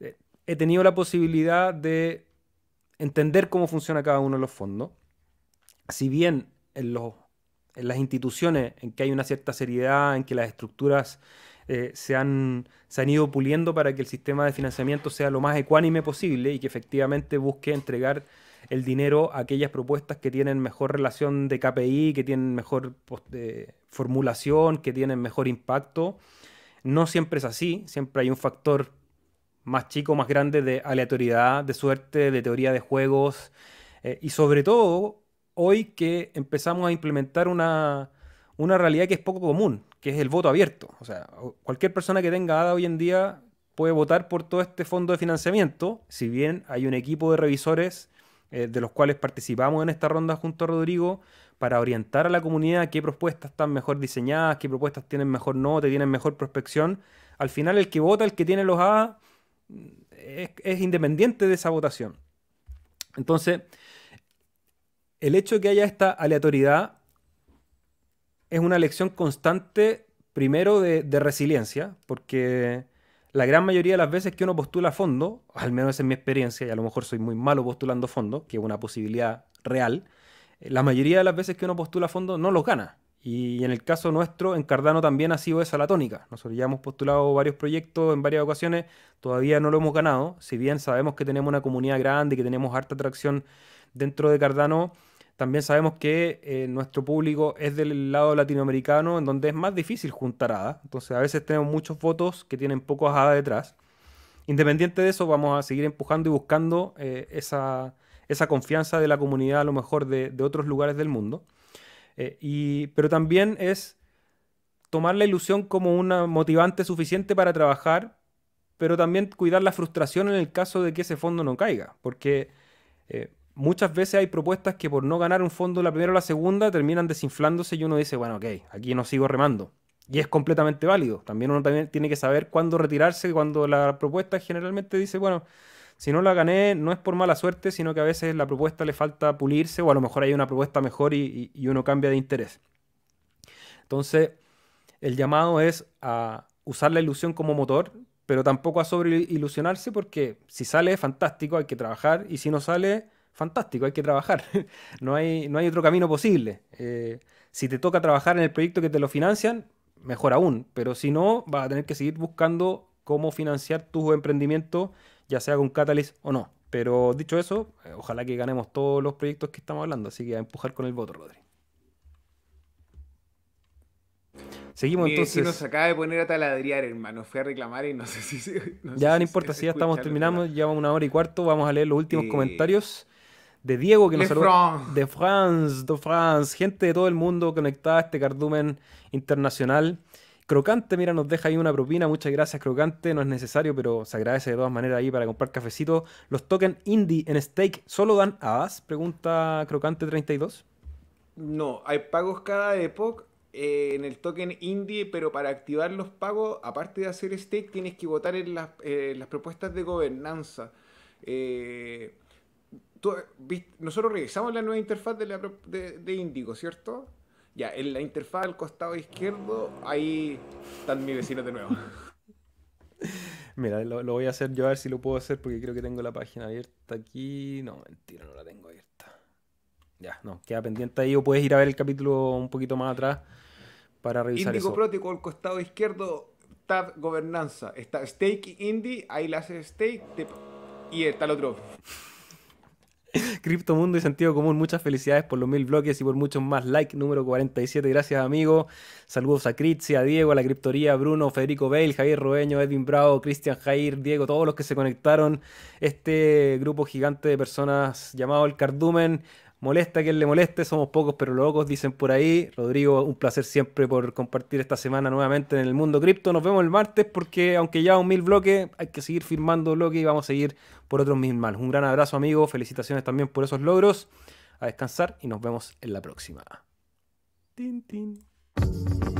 Eh, he tenido la posibilidad de entender cómo funciona cada uno de los fondos. Si bien en, las instituciones en que hay una cierta seriedad, en que las estructuras se, han, se han ido puliendo para que el sistema de financiamiento sea lo más ecuánime posible y que efectivamente busque entregar el dinero a aquellas propuestas que tienen mejor relación de KPI, que tienen mejor eh, formulación, que tienen mejor impacto. No siempre es así, siempre hay un factor más chico, más grande de aleatoriedad, de suerte, de teoría de juegos eh, y sobre todo hoy que empezamos a implementar una, una realidad que es poco común, que es el voto abierto. O sea, cualquier persona que tenga ADA hoy en día puede votar por todo este fondo de financiamiento, si bien hay un equipo de revisores eh, de los cuales participamos en esta ronda junto a Rodrigo, para orientar a la comunidad qué propuestas están mejor diseñadas, qué propuestas tienen mejor nota, tienen mejor prospección. Al final el que vota, el que tiene los A, es, independiente de esa votación. Entonces, el hecho de que haya esta aleatoriedad es una lección constante, primero de, de resiliencia, porque la gran mayoría de las veces que uno postula a fondo, al menos en mi experiencia, y a lo mejor soy muy malo postulando fondo, que es una posibilidad real, eh, la mayoría de las veces que uno postula a fondo no los gana. Y en el caso nuestro, en Cardano también ha sido esa la tónica. Nosotros ya hemos postulado varios proyectos en varias ocasiones, todavía no lo hemos ganado, si bien sabemos que tenemos una comunidad grande, que tenemos harta atracción dentro de Cardano, también sabemos que eh, nuestro público es del lado latinoamericano, en donde es más difícil juntar hadas. Entonces a veces tenemos muchos votos que tienen pocos hadas detrás. Independiente de eso, vamos a seguir empujando y buscando eh, esa, confianza de la comunidad, a lo mejor de, otros lugares del mundo. Eh, y, pero también es tomar la ilusión como una motivante suficiente para trabajar, pero también cuidar la frustración en el caso de que ese fondo no caiga. Porque muchas veces hay propuestas que por no ganar un fondo la primera o la segunda terminan desinflándose y uno dice, bueno, ok, aquí no sigo remando. Y es completamente válido. También uno también tiene que saber cuándo retirarse, cuando la propuesta generalmente dice, bueno, si no la gané no es por mala suerte, sino que a veces la propuesta le falta pulirse o a lo mejor hay una propuesta mejor y, y uno cambia de interés. Entonces, el llamado es a usar la ilusión como motor, pero tampoco a sobreilusionarse porque si sale fantástico, hay que trabajar y si no sale fantástico, hay que trabajar. No hay, no hay otro camino posible. Eh, si te toca trabajar en el proyecto que te lo financian, mejor aún. Pero si no, vas a tener que seguir buscando cómo financiar tu emprendimiento ya sea con Catalyst o no. Pero dicho eso, eh, ojalá que ganemos todos los proyectos que estamos hablando. Así que a empujar con el voto, Rodri. Seguimos Mi entonces. nos acaba de poner a taladriar, hermano. Fue a reclamar y no sé si. ya no importa, si ya estamos terminando, llevamos una hora y cuarto. Vamos a leer los últimos comentarios de Diego que nos saludó. De France, de France, gente de todo el mundo conectada a este cardumen internacional. Crocante, mira, nos deja ahí una propina. Muchas gracias, Crocante. No es necesario, pero se agradece de todas maneras ahí para comprar cafecito. ¿Los tokens indie en stake solo dan AS, Pregunta Crocante32. No, hay pagos cada época eh, en el token indie, pero para activar los pagos, aparte de hacer stake, tienes que votar en las, eh, las propuestas de gobernanza. Eh, nosotros revisamos la nueva interfaz de, Indigo, ¿cierto? Ya, en la interfaz del costado izquierdo, ahí están mis vecinos de nuevo. Mira, lo, voy a hacer yo a ver si lo puedo hacer porque creo que tengo la página abierta aquí. No, mentira, no la tengo abierta. Ya, no, queda pendiente ahí o puedes ir a ver el capítulo un poquito más atrás para revisar Indigo eso. el costado izquierdo, tab gobernanza. Está Stake Indie, ahí la haces Stake y está el otro. Criptomundo y Sentido Común, muchas felicidades por los mil bloques y por muchos más. Like número 47, gracias amigo. Saludos a Critzi, a Diego, a la Criptoría, Bruno, Federico Bale, Javier Roeño, Edwin Bravo, Cristian Jair, Diego, todos los que se conectaron. Este grupo gigante de personas llamado El Cardumen. Molesta quien le moleste, somos pocos pero locos, dicen por ahí. Rodrigo, un placer siempre por compartir esta semana nuevamente en el mundo cripto. Nos vemos el martes porque aunque ya un mil bloques, hay que seguir firmando bloques y vamos a seguir por otros mil más. Un gran abrazo amigo, felicitaciones también por esos logros. A descansar y nos vemos en la próxima. Tin, tin.